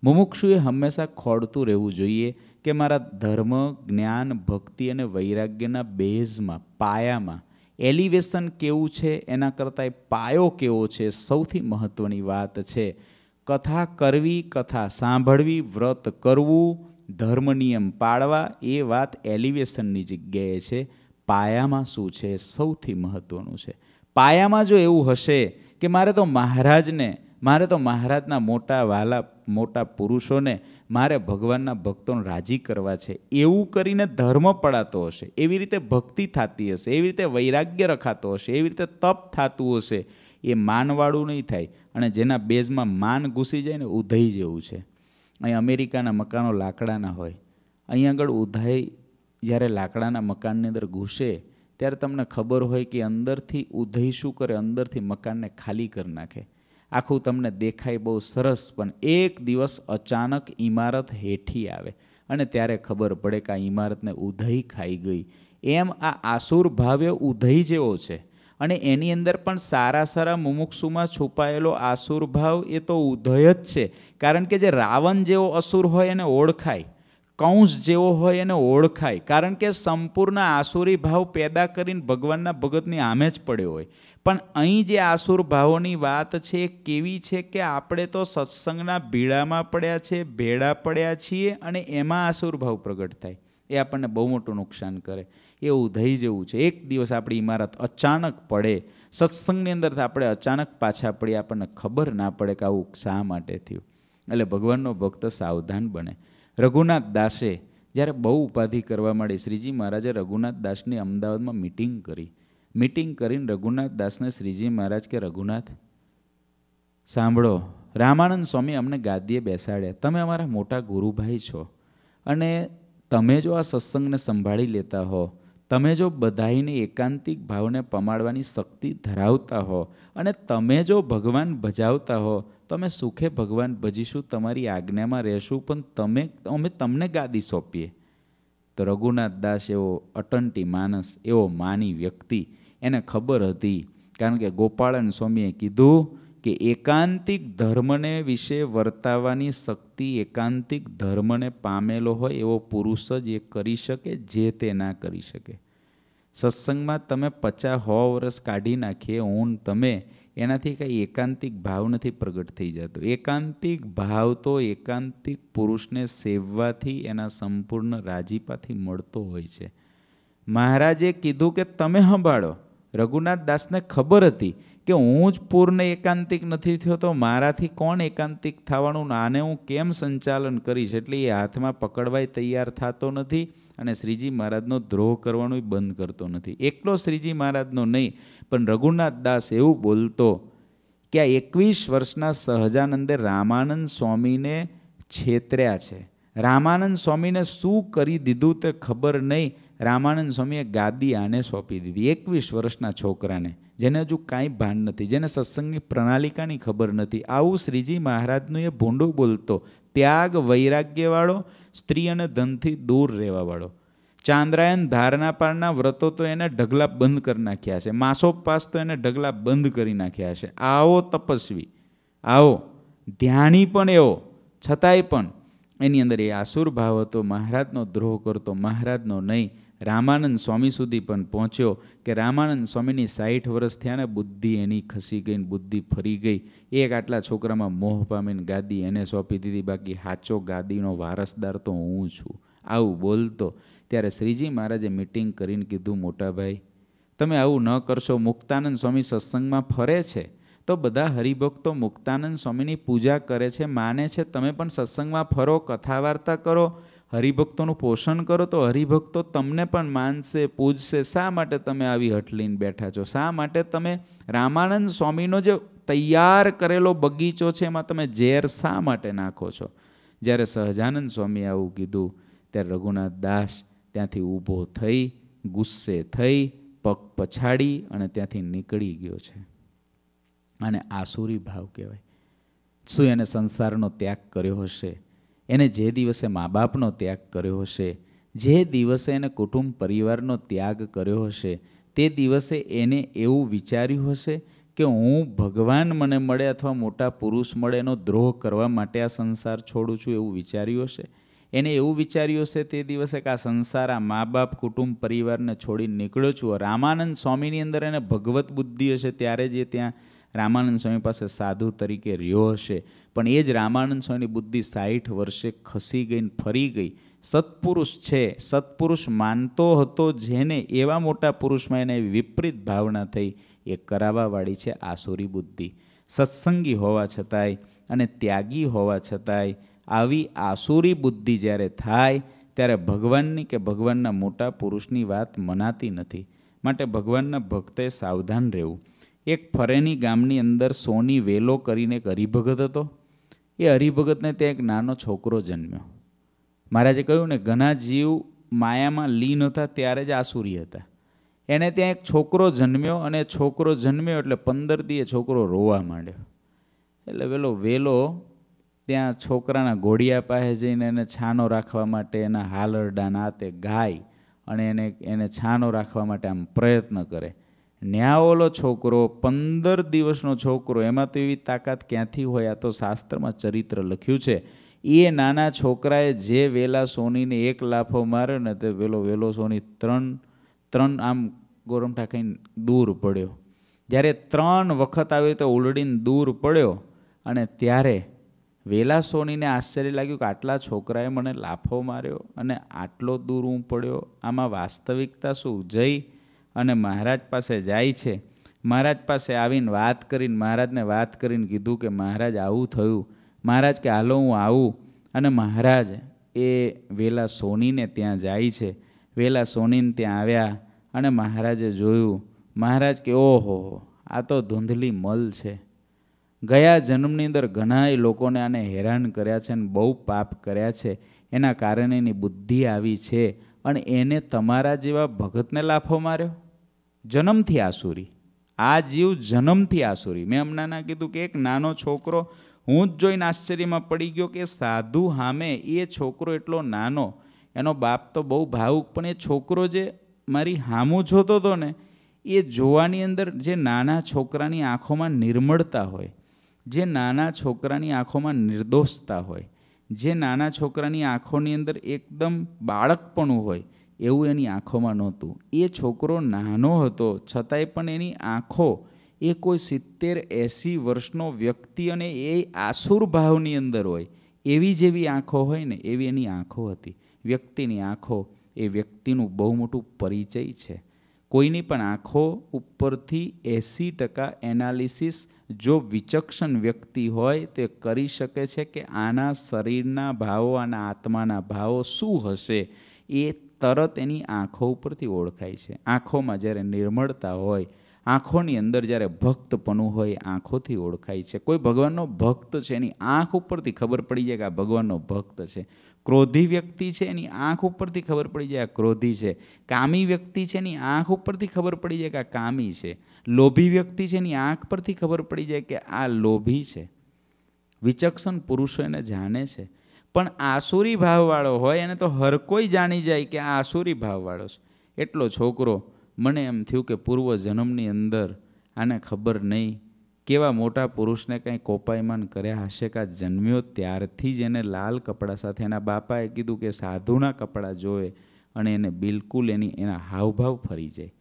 મુમુક્ષુએ હંમેશા ખોડતું રહેવું જોઈએ કે મારા ધર્મ જ્ઞાન ભક્તિ અને વૈરાગ્યના બેઝમાં પાયામાં એલિવેશન કેવું છે એના કરતાં પાયો કેવો છે સૌથી મહત્ત્વની વાત છે કથા કરવી કથા સાંભળવી વ્રત કરવું ધર્મ નિયમ પાળવા એ વાત એલિવેશનની જગ્યાએ છે પાયામાં શું છે સૌથી મહત્ત્વનું છે પાયામાં જો એવું હશે કે મારે તો મહારાજને મારે તો મહારાજના મોટા વાલા મોટા પુરુષોને મારે ભગવાનના ભક્તોને રાજી કરવા છે એવું કરીને ધર્મ પડાતો હશે એવી રીતે ભક્તિ થતી હશે એવી રીતે વૈરાગ્ય રખાતો હશે એવી રીતે તપ થતું હશે એ માનવાળું નહીં થાય અને જેના બેઝમાં માન ઘૂસી જાય ને ઉધઈ જેવું છે અહીં અમેરિકાના મકાનો લાકડાના હોય અહીં આગળ ઉધાઈ જ્યારે લાકડાના મકાનની અંદર ઘૂસે ત્યારે તમને ખબર હોય કે અંદરથી ઉધઈ શું કરે અંદરથી મકાનને ખાલી કરી નાખે આખું તમને દેખાય બહુ સરસ પણ એક દિવસ અચાનક ઇમારત હેઠી આવે અને ત્યારે ખબર પડે કે આ ઇમારતને ઉધઈ ખાઈ ગઈ એમ આ આસુર ભાવ્ય ઉધઈ જેવો છે અને એની અંદર પણ સારા સારા મુમુક્ષુમાં છુપાયેલો આસુર ભાવ એ તો ઉધય જ છે કારણ કે જે રાવણ જેવો અસુર હોય એને ઓળખાય કૌંસ જેવો હોય એને ઓળખાય કારણ કે સંપૂર્ણ આસુરી ભાવ પેદા કરીને ભગવાનના ભગતની આમે જ પડ્યો હોય પણ અહીં જે આસુર ભાવોની વાત છે એ કેવી છે કે આપણે તો સત્સંગના ભીડામાં પડ્યા છે ભેડા પડ્યા છીએ અને એમાં આસુર ભાવ પ્રગટ થાય એ આપણને બહુ મોટું નુકસાન કરે એ ઉધઈ જેવું છે એક દિવસ આપણી ઇમારત અચાનક પડે સત્સંગની અંદર આપણે અચાનક પાછા પડીએ આપણને ખબર ના પડે કે આવું શા માટે થયું એટલે ભગવાનનો ભક્ત સાવધાન બને રઘુનાથ દાસે જ્યારે બહુ ઉપાધિ કરવા માંડી શ્રીજી મહારાજે રઘુનાથ દાસની અમદાવાદમાં મિટિંગ કરી મિટિંગ કરીને રઘુનાથ દાસને શ્રીજી મહારાજ કે રઘુનાથ સાંભળો રામાનંદ સ્વામી અમને ગાદીએ બેસાડ્યા તમે અમારા મોટા ગુરુભાઈ છો અને તમે જો આ સત્સંગને સંભાળી લેતા હો તમે જો બધાઈને એકાંતિક ભાવને પમાડવાની શક્તિ ધરાવતા હો અને તમે જો ભગવાન ભજાવતા હો તો અમે સુખે ભગવાન ભજીશું તમારી આજ્ઞામાં રહેશું પણ તમે અમે તમને ગાદી સોંપીએ તો રઘુનાથ દાસ એવો અટંટી માણસ એવો માની વ્યક્તિ એને ખબર હતી કારણ કે ગોપાળન સ્વામીએ કીધું કે એકાંતિક ધર્મને વિશે વર્તાવાની શક્તિ એકાંતિક ધર્મને પામેલો હોય એવો પુરુષ જ એ કરી શકે જે તે ના કરી શકે સત્સંગમાં તમે પચાસ હો વર્ષ કાઢી નાખીએ ઊન તમે એનાથી કાંઈ એકાંતિક ભાવ નથી પ્રગટ થઈ જતો એકાંતિક ભાવ તો એકાંતિક પુરુષને સેવવાથી એના સંપૂર્ણ રાજીપાથી મળતો હોય છે મહારાજે કીધું કે તમે સંભાળો રઘુનાથ દાસને ખબર હતી કે હું જ પૂર્ણ એકાંતિક નથી થયો તો મારાથી કોણ એકાંતિક થવાનું આને હું કેમ સંચાલન કરીશ એટલે એ હાથમાં પકડવાય તૈયાર થતો નથી અને શ્રીજી મહારાજનો દ્રોહ કરવાનો બંધ કરતો નથી એકલો શ્રીજી મહારાજનો નહીં પણ રઘુનાથ દાસ એવું બોલતો કે આ એકવીસ વર્ષના સહજાનંદે રામાનંદ સ્વામીને છેતર્યા છે રામાનંદ સ્વામીને શું કરી દીધું તે ખબર નહીં રામાનંદ સ્વામીએ ગાદી આને સોંપી દીધી એકવીસ વર્ષના છોકરાને જેને હજુ કાંઈ ભાન નથી જેને સત્સંગની પ્રણાલિકાની ખબર નથી આવું શ્રીજી મહારાજનું એ ભૂંડો બોલતો ત્યાગ વૈરાગ્યવાળો સ્ત્રી અને ધનથી દૂર રહેવાવાળો ચાંદ્રાયન ધારના પારના વ્રતો તો એને ઢગલા બંધ કરી નાખ્યા છે માસોપાસ તો એને ઢગલા બંધ કરી નાખ્યા છે આવો તપસ્વી આવો ધ્યાની પણ એવો છતાંય પણ એની અંદર એ આસુર ભાવ હતો મહારાજનો દ્રોહ કરતો મહારાજનો નહીં રામાનંદ સ્વામી સુધી પણ પહોંચ્યો કે રામાનંદ સ્વામીની સાઠ વર્ષ થયા ને બુદ્ધિ એની ખસી ગઈ બુદ્ધિ ફરી ગઈ એક આટલા છોકરામાં મોહ પામીને ગાદી એને સોંપી દીધી બાકી સાચો ગાદીનો વારસદાર તો હું છું આવું બોલતો ત્યારે શ્રીજી મહારાજે મિટિંગ કરીને કીધું મોટાભાઈ તમે આવું ન કરશો મુક્તાનંદ સ્વામી સત્સંગમાં ફરે છે તો બધા હરિભક્તો મુક્તાનંદ સ્વામીની પૂજા કરે છે માને છે તમે પણ સત્સંગમાં ફરો કથા વાર્તા કરો હરિભક્તોનું પોષણ કરો તો હરિભક્તો તમને પણ માનશે પૂજશે શા માટે તમે આવી હટ લઈને બેઠા છો શા માટે તમે રામાનંદ સ્વામીનો જે તૈયાર કરેલો બગીચો છે એમાં તમે ઝેર શા માટે નાખો છો જ્યારે સહજાનંદ સ્વામી આવું કીધું ત્યારે રઘુનાથ દાસ ત્યાંથી ઊભો થઈ ગુસ્સે થઈ પગ પછાડી અને ત્યાંથી નીકળી ગયો છે અને આસુરી ભાવ કહેવાય શું એને સંસારનો ત્યાગ કર્યો હશે એને જે દિવસે મા બાપનો ત્યાગ કર્યો હશે જે દિવસે એને કુટુંબ પરિવારનો ત્યાગ કર્યો હશે તે દિવસે એને એવું વિચાર્યું હશે કે હું ભગવાન મને મળે અથવા મોટા પુરુષ મળે એનો દ્રોહ કરવા માટે આ સંસાર છોડું છું એવું વિચાર્યું હશે એને એવું વિચાર્યું હશે તે દિવસે કે આ સંસાર આ મા બાપ કુટુંબ પરિવારને છોડીને નીકળ્યો છું રામાનંદ સ્વામીની અંદર એને ભગવત બુદ્ધિ હશે ત્યારે જે ત્યાં રામાનંદ સ્વામી પાસે સાધુ તરીકે રહ્યો હશે પણ એ જ રામાનંદ સ્વામીની બુદ્ધિ સાઠ વર્ષે ખસી ગઈને ફરી ગઈ સત્પુરુષ છે સત્પુરુષ માનતો હતો જેને એવા મોટા પુરુષમાં એને વિપરીત ભાવના થઈ એ કરાવવાવાળી છે આસુરી બુદ્ધિ સત્સંગી હોવા છતાંય અને ત્યાગી હોવા છતાંય આવી આસુરી બુદ્ધિ જ્યારે થાય ત્યારે ભગવાનની કે ભગવાનના મોટા પુરુષની વાત મનાતી નથી માટે ભગવાનના ભક્તે સાવધાન રહેવું એક ફરેની ગામની અંદર સોની વેલો કરીને એક હરિભગત હતો એ હરિભગતને ત્યાં એક નાનો છોકરો જન્મ્યો મહારાજે કહ્યું ને ઘણા જીવ માયામાં લીન હતા ત્યારે જ આસુરી હતા એણે ત્યાં એક છોકરો જન્મ્યો અને છોકરો જન્મ્યો એટલે પંદર દીએ છોકરો રોવા માંડ્યો એટલે પેલો વેલો ત્યાં છોકરાના ઘોડિયા પાસે જઈને એને છાનો રાખવા માટે એના હાલરડાના તે ગાય અને એને એને છાનો રાખવા માટે આમ પ્રયત્ન કરે ન્યાઓલો છોકરો પંદર દિવસનો છોકરો એમાં તો એવી તાકાત ક્યાંથી હોય આ તો શાસ્ત્રમાં ચરિત્ર લખ્યું છે એ નાના છોકરાએ જે વેલા સોનીને એક લાફો માર્યો ને તે વેલો વેલો સોની ત્રણ ત્રણ આમ ગોરમઠા ખાઈને દૂર પડ્યો જ્યારે ત્રણ વખત આવ્યો તો ઉલડીને દૂર પડ્યો અને ત્યારે વેલા સોનીને આશ્ચર્ય લાગ્યું કે આટલા છોકરાએ મને લાફો માર્યો અને આટલો દૂર હું પડ્યો આમાં વાસ્તવિકતા શું જઈ અને મહારાજ પાસે જાય છે મહારાજ પાસે આવીને વાત કરીને મહારાજને વાત કરીને કીધું કે મહારાજ આવું થયું મહારાજ કે હાલો હું આવું અને મહારાજ એ વેલા સોનીને ત્યાં જાય છે વેલા સોનીને ત્યાં આવ્યા અને મહારાજે જોયું મહારાજ કે ઓહો આ તો ધૂંધલી મલ છે ગયા જન્મની અંદર ઘણાય લોકોને આને હેરાન કર્યા છે અને બહુ પાપ કર્યા છે એના કારણે એની બુદ્ધિ આવી છે અને એને તમારા જેવા ભગતને લાફો માર્યો જન્મથી આસુરી આ જીવ જન્મથી આસુરી મેં હમણાં ના કીધું કે એક નાનો છોકરો હું જ જોઈને આશ્ચર્યમાં પડી ગયો કે સાધુ હામે એ છોકરો એટલો નાનો એનો બાપ તો બહુ ભાવુક પણ એ છોકરો જે મારી હામું જોતો હતો ને એ જોવાની અંદર જે નાના છોકરાની આંખોમાં નિર્મળતા હોય જે નાના છોકરાની આંખોમાં નિર્દોષતા હોય જે નાના છોકરાની આંખોની અંદર એકદમ બાળકપણું હોય એવું એની આંખોમાં નહોતું એ છોકરો નાનો હતો છતાંય પણ એની આંખો એ કોઈ સિત્તેર એંસી વર્ષનો વ્યક્તિ અને એ આસુર ભાવની અંદર હોય એવી જેવી આંખો હોય ને એવી એની આંખો હતી વ્યક્તિની આંખો એ વ્યક્તિનું બહુ મોટું પરિચય છે કોઈની પણ આંખો ઉપરથી એંસી ટકા એનાલિસિસ જો વિચક્ષણ વ્યક્તિ હોય તે કરી શકે છે કે આના શરીરના ભાવો અને આત્માના ભાવો શું હશે એ તરત એની આંખો ઉપરથી ઓળખાય છે આંખોમાં જ્યારે નિર્મળતા હોય આંખોની અંદર જ્યારે ભક્તપણું હોય આંખોથી ઓળખાય છે કોઈ ભગવાનનો ભક્ત છે એની આંખ ઉપરથી ખબર પડી જાય કે આ ભગવાનનો ભક્ત છે ક્રોધી વ્યક્તિ છે એની આંખ ઉપરથી ખબર પડી જાય આ ક્રોધી છે કામી વ્યક્તિ છે એની આંખ ઉપરથી ખબર પડી જાય કે આ કામી છે લોભી વ્યક્તિ છે એની આંખ પરથી ખબર પડી જાય કે આ લોભી છે વિચક્ષણ પુરુષો એને જાણે છે પણ આસુરી ભાવવાળો હોય એને તો હર કોઈ જાણી જાય કે આ આસુરી ભાવવાળો છે એટલો છોકરો મને એમ થયું કે પૂર્વ જન્મની અંદર આને ખબર નહીં કેવા મોટા પુરુષને કંઈ કોપાયમાન કર્યા હશે કાં જન્મ્યો ત્યારથી જ એને લાલ કપડાં સાથે એના બાપાએ કીધું કે સાધુના કપડાં જોવે અને એને બિલકુલ એની એના હાવભાવ ફરી જાય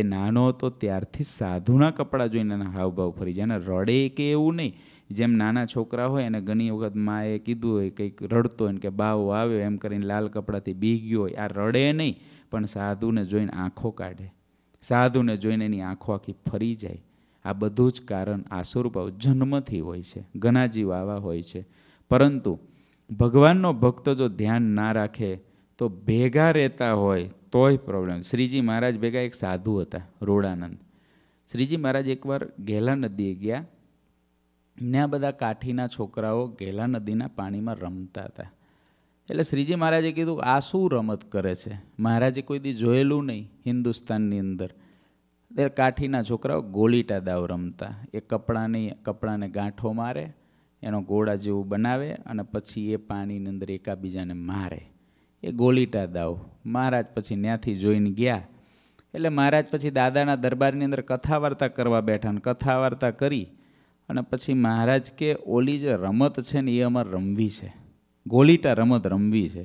એ નાનો હતો ત્યારથી સાધુના કપડાં જોઈને એના હાવભાવ ફરી જાય અને રડે કે એવું નહીં જેમ નાના છોકરા હોય એને ઘણી વખત માએ કીધું હોય કંઈક રડતો હોય કે બાવો આવ્યો એમ કરીને લાલ કપડાથી બી ગયો હોય આ રડે નહીં પણ સાધુને જોઈને આંખો કાઢે સાધુને જોઈને એની આંખો આખી ફરી જાય આ બધું જ કારણ આસુરભાવ જન્મથી હોય છે ઘણા જીવ આવા હોય છે પરંતુ ભગવાનનો ભક્ત જો ધ્યાન ના રાખે તો ભેગા રહેતા હોય તોય પ્રોબ્લેમ શ્રીજી મહારાજ ભેગા એક સાધુ હતા રોડાનંદ શ્રીજી મહારાજ એકવાર ગેલા નદીએ ગયા ને આ બધા કાઠીના છોકરાઓ ગેલા નદીના પાણીમાં રમતા હતા એટલે શ્રીજી મહારાજે કીધું આ શું રમત કરે છે મહારાજે કોઈ દી જોયેલું નહીં હિન્દુસ્તાનની અંદર ત્યારે કાઠીના છોકરાઓ ગોલીટા દાવ રમતા એ કપડાની કપડાને ગાંઠો મારે એનો ગોળા જેવું બનાવે અને પછી એ પાણીની અંદર એકાબીજાને મારે એ ગોલીટા દાવ મહારાજ પછી ત્યાંથી જોઈને ગયા એટલે મહારાજ પછી દાદાના દરબારની અંદર કથા વાર્તા કરવા બેઠા અને કથા વાર્તા કરી અને પછી મહારાજ કે ઓલી જે રમત છે ને એ અમારે રમવી છે ગોલીટા રમત રમવી છે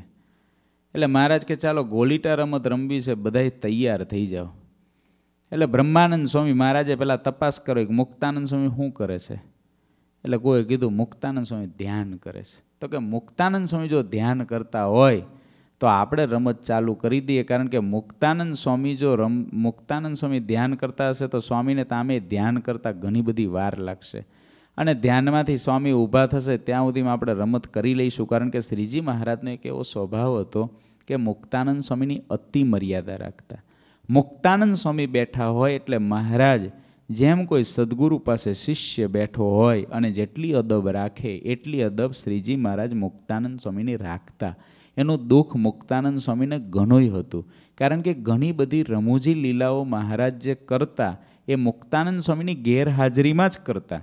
એટલે મહારાજ કે ચાલો ગોલીટા રમત રમવી છે બધા તૈયાર થઈ જાઓ એટલે બ્રહ્માનંદ સ્વામી મહારાજે પહેલાં તપાસ કરો કે મુક્તાનંદ સ્વામી શું કરે છે એટલે કોઈ કીધું મુક્તાનંદ સ્વામી ધ્યાન કરે છે તો કે મુક્તાનંદ સ્વામી જો ધ્યાન કરતા હોય તો આપણે રમત ચાલુ કરી દઈએ કારણ કે મુક્તાનંદ સ્વામી જો રમ મુક્તાનંદ સ્વામી ધ્યાન કરતા હશે તો સ્વામીને તામે ધ્યાન કરતાં ઘણી બધી વાર લાગશે અને ધ્યાનમાંથી સ્વામી ઊભા થશે ત્યાં સુધીમાં આપણે રમત કરી લઈશું કારણ કે શ્રીજી મહારાજનો એક એવો સ્વભાવ હતો કે મુક્તાનંદ સ્વામીની અતિ મર્યાદા રાખતા મુક્તાનંદ સ્વામી બેઠા હોય એટલે મહારાજ જેમ કોઈ સદગુરુ પાસે શિષ્ય બેઠો હોય અને જેટલી અદબ રાખે એટલી અદબ શ્રીજી મહારાજ મુક્તાનંદ સ્વામીની રાખતા એનું દુઃખ મુક્તાનંદ સ્વામીને ઘણુંય હતું કારણ કે ઘણી બધી રમૂજી લીલાઓ મહારાજ જે કરતા એ મુક્તાનંદ સ્વામીની ગેરહાજરીમાં જ કરતા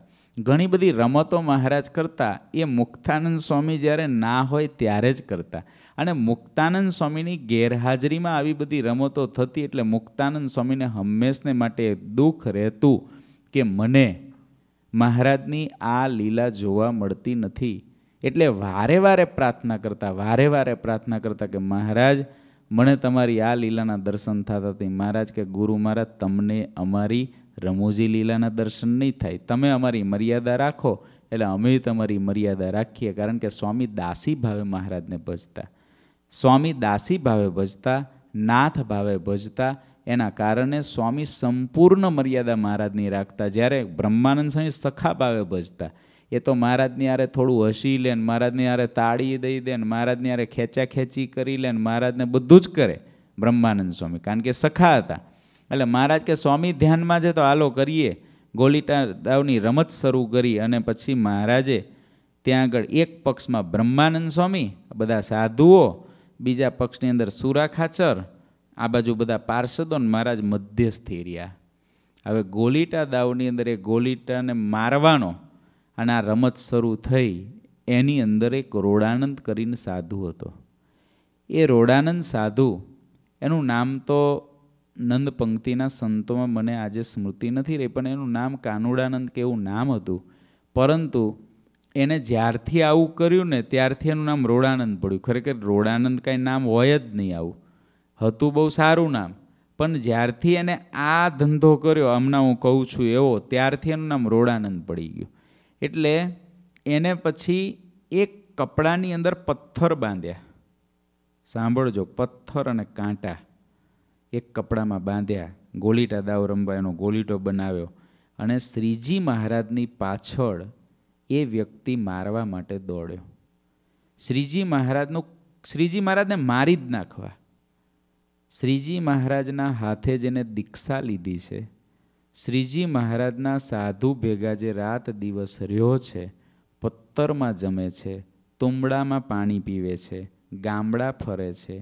ઘણી બધી રમતો મહારાજ કરતા એ મુક્તાનંદ સ્વામી જ્યારે ના હોય ત્યારે જ કરતા અને મુક્તાનંદ સ્વામીની ગેરહાજરીમાં આવી બધી રમતો થતી એટલે મુક્તાનંદ સ્વામીને હંમેશને માટે દુઃખ રહેતું કે મને મહારાજની આ લીલા જોવા મળતી નથી એટલે વારે વારે પ્રાર્થના કરતા વારે વારે પ્રાર્થના કરતા કે મહારાજ મને તમારી આ લીલાના દર્શન થતા હતી મહારાજ કે ગુરુ મહારાજ તમને અમારી રમૂજી લીલાના દર્શન નહીં થાય તમે અમારી મર્યાદા રાખો એટલે અમે તમારી મર્યાદા રાખીએ કારણ કે સ્વામી દાસી ભાવે મહારાજને ભજતા સ્વામી દાસી ભાવે ભજતા નાથ ભાવે ભજતા એના કારણે સ્વામી સંપૂર્ણ મર્યાદા મહારાજની રાખતા જ્યારે બ્રહ્માનંદ સ્વામી સખા ભાવે ભજતા એ તો મહારાજની આરે થોડું હસી લે ને મહારાજની આરે તાળી દઈ દે ને મહારાજની આરે ખેંચા ખેંચી કરી લે ને મહારાજને બધું જ કરે બ્રહ્માનંદ સ્વામી કારણ કે સખા હતા એટલે મહારાજ કે સ્વામી ધ્યાનમાં છે તો હાલો કરીએ ગોલીટા દાવની રમત શરૂ કરી અને પછી મહારાજે ત્યાં આગળ એક પક્ષમાં બ્રહ્માનંદ સ્વામી બધા સાધુઓ બીજા પક્ષની અંદર સુરા ખાચર આ બાજુ બધા પાર્ષદો મહારાજ મધ્યસ્થી રહ્યા હવે ગોલીટા દાવની અંદર એ ગોલીટાને મારવાનો અને આ રમત શરૂ થઈ એની અંદર એક રોડાનંદ કરીને સાધુ હતો એ રોડાનંદ સાધુ એનું નામ તો નંદ પંક્તિના સંતોમાં મને આજે સ્મૃતિ નથી રહી પણ એનું નામ કાનુડાનંદ કે એવું નામ હતું પરંતુ એને જ્યારથી આવું કર્યું ને ત્યારથી એનું નામ રોડાનંદ પડ્યું ખરેખર રોડાનંદ કાંઈ નામ હોય જ નહીં આવું હતું બહુ સારું નામ પણ જ્યારથી એને આ ધંધો કર્યો હમણાં હું કહું છું એવો ત્યારથી એનું નામ રોડાનંદ પડી ગયું એટલે એને પછી એક કપડાની અંદર પથ્થર બાંધ્યા સાંભળજો પથ્થર અને કાંટા એક કપડામાં બાંધ્યા ગોલીટા દાવ રમવા એનો ગોલીટો બનાવ્યો અને શ્રીજી મહારાજની પાછળ એ વ્યક્તિ મારવા માટે દોડ્યો શ્રીજી મહારાજનું શ્રીજી મહારાજને મારી જ નાખવા શ્રીજી મહારાજના હાથે જેને દીક્ષા લીધી છે શ્રીજી મહારાજના સાધુ ભેગા જે રાત દિવસ રહ્યો છે પત્તરમાં જમે છે તુંબડામાં પાણી પીવે છે ગામડા ફરે છે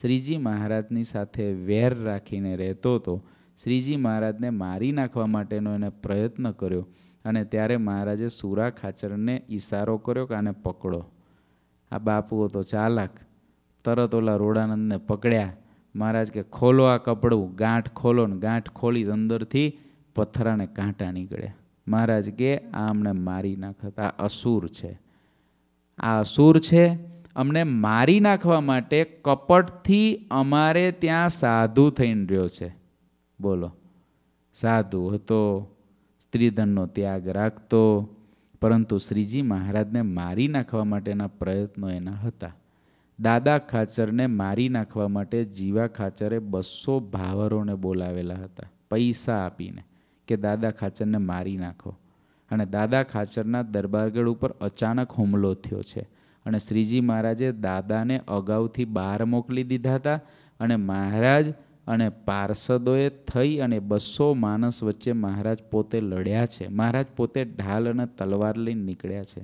શ્રીજી મહારાજની સાથે વેર રાખીને રહેતો હતો શ્રીજી મહારાજને મારી નાખવા માટેનો એને પ્રયત્ન કર્યો અને ત્યારે મહારાજે સુરા ખાચરને ઈશારો કર્યો કે આને પકડો આ બાપુ હતો ચાલાક તરત ઓલા રોડાનંદને પકડ્યા મહારાજ કે ખોલો આ કપડું ગાંઠ ખોલો ને ગાંઠ ખોલી અંદરથી પથરાને કાંટા નીકળ્યા મહારાજ કે આ અમને મારી નાખતા અસુર છે આ અસુર છે અમને મારી નાખવા માટે કપટથી અમારે ત્યાં સાધુ થઈને રહ્યો છે બોલો સાધુ હતો સ્ત્રીધનનો ત્યાગ રાખતો પરંતુ શ્રીજી મહારાજને મારી નાખવા માટેના પ્રયત્નો એના હતા દાદા ખાચરને મારી નાખવા માટે જીવા ખાચરે બસો ભાવરોને બોલાવેલા હતા પૈસા આપીને કે દાદા ખાચરને મારી નાખો અને દાદા ખાચરના દરબારગઢ ઉપર અચાનક હુમલો થયો છે અને શ્રીજી મહારાજે દાદાને અગાઉથી બહાર મોકલી દીધા હતા અને મહારાજ અને પાર્ષદોએ થઈ અને બસો માણસ વચ્ચે મહારાજ પોતે લડ્યા છે મહારાજ પોતે ઢાલ અને તલવાર લઈને નીકળ્યા છે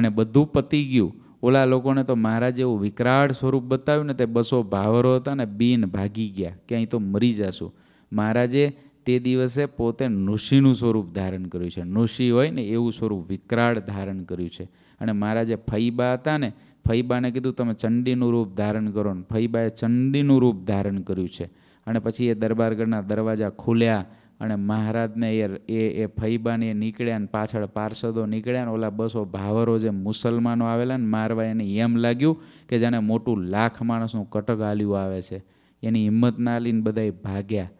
અને બધું પતી ગયું ઓલા લોકોને તો મહારાજ એવું વિકરાળ સ્વરૂપ બતાવ્યું ને તે બસો ભાવરો હતા ને બિન ભાગી ગયા કે અહીં તો મરી જશું મહારાજે તે દિવસે પોતે નૃષિનું સ્વરૂપ ધારણ કર્યું છે નૃષિ હોય ને એવું સ્વરૂપ વિકરાળ ધારણ કર્યું છે અને મારા જે ફૈબા હતા ને ફૈબાને કીધું તમે ચંડીનું રૂપ ધારણ કરો ને ફૈબાએ ચંડીનું રૂપ ધારણ કર્યું છે અને પછી એ દરબારગઢના દરવાજા ખુલ્યા અને મહારાજને એ એ એ ફૈબાને નીકળ્યા ને પાછળ પાર્ષદો નીકળ્યા ને ઓલા બસો ભાવરો જે મુસલમાનો આવેલા ને મારવા એને એમ લાગ્યું કે જાણે મોટું લાખ માણસનું કટક આલ્યું આવે છે એની હિંમત ના લઈને બધાએ ભાગ્યા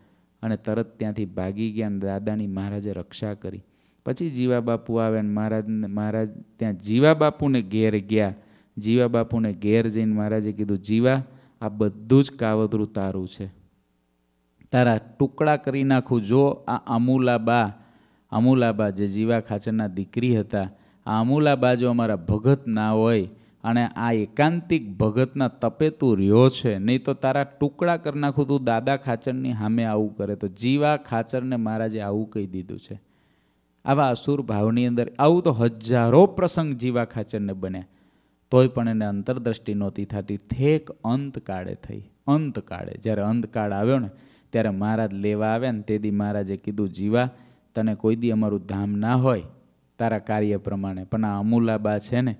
અને તરત ત્યાંથી ભાગી ગયા અને દાદાની મહારાજે રક્ષા કરી પછી જીવા બાપુ આવે અને મહારાજને મહારાજ ત્યાં જીવા બાપુને ઘેર ગયા જીવા બાપુને ઘેર જઈને મહારાજે કીધું જીવા આ બધું જ કાવતરું તારું છે તારા ટુકડા કરી નાખું જો આ અમૂલાબા અમૂલાબા જે જીવા ખાચરના દીકરી હતા આ અમૂલાબા જો અમારા ભગત ના હોય અને આ એકાંતિક ભગતના તપે તું રહ્યો છે નહીં તો તારા ટુકડા કરી નાખું તું દાદા ખાચરની સામે આવું કરે તો જીવા ખાચરને મહારાજે આવું કહી દીધું છે આવા અસુર ભાવની અંદર આવું તો હજારો પ્રસંગ જીવા ખાચરને બન્યા તોય પણ એને અંતરદ્રષ્ટિ નહોતી થતી થેક અંતકાળે થઈ અંતકાળે જ્યારે અંતકાળ આવ્યો ને ત્યારે મહારાજ લેવા આવ્યા ને તે દી મહારાજે કીધું જીવા તને કોઈ દી અમારું ધામ ના હોય તારા કાર્ય પ્રમાણે પણ આ અમૂલાબા છે ને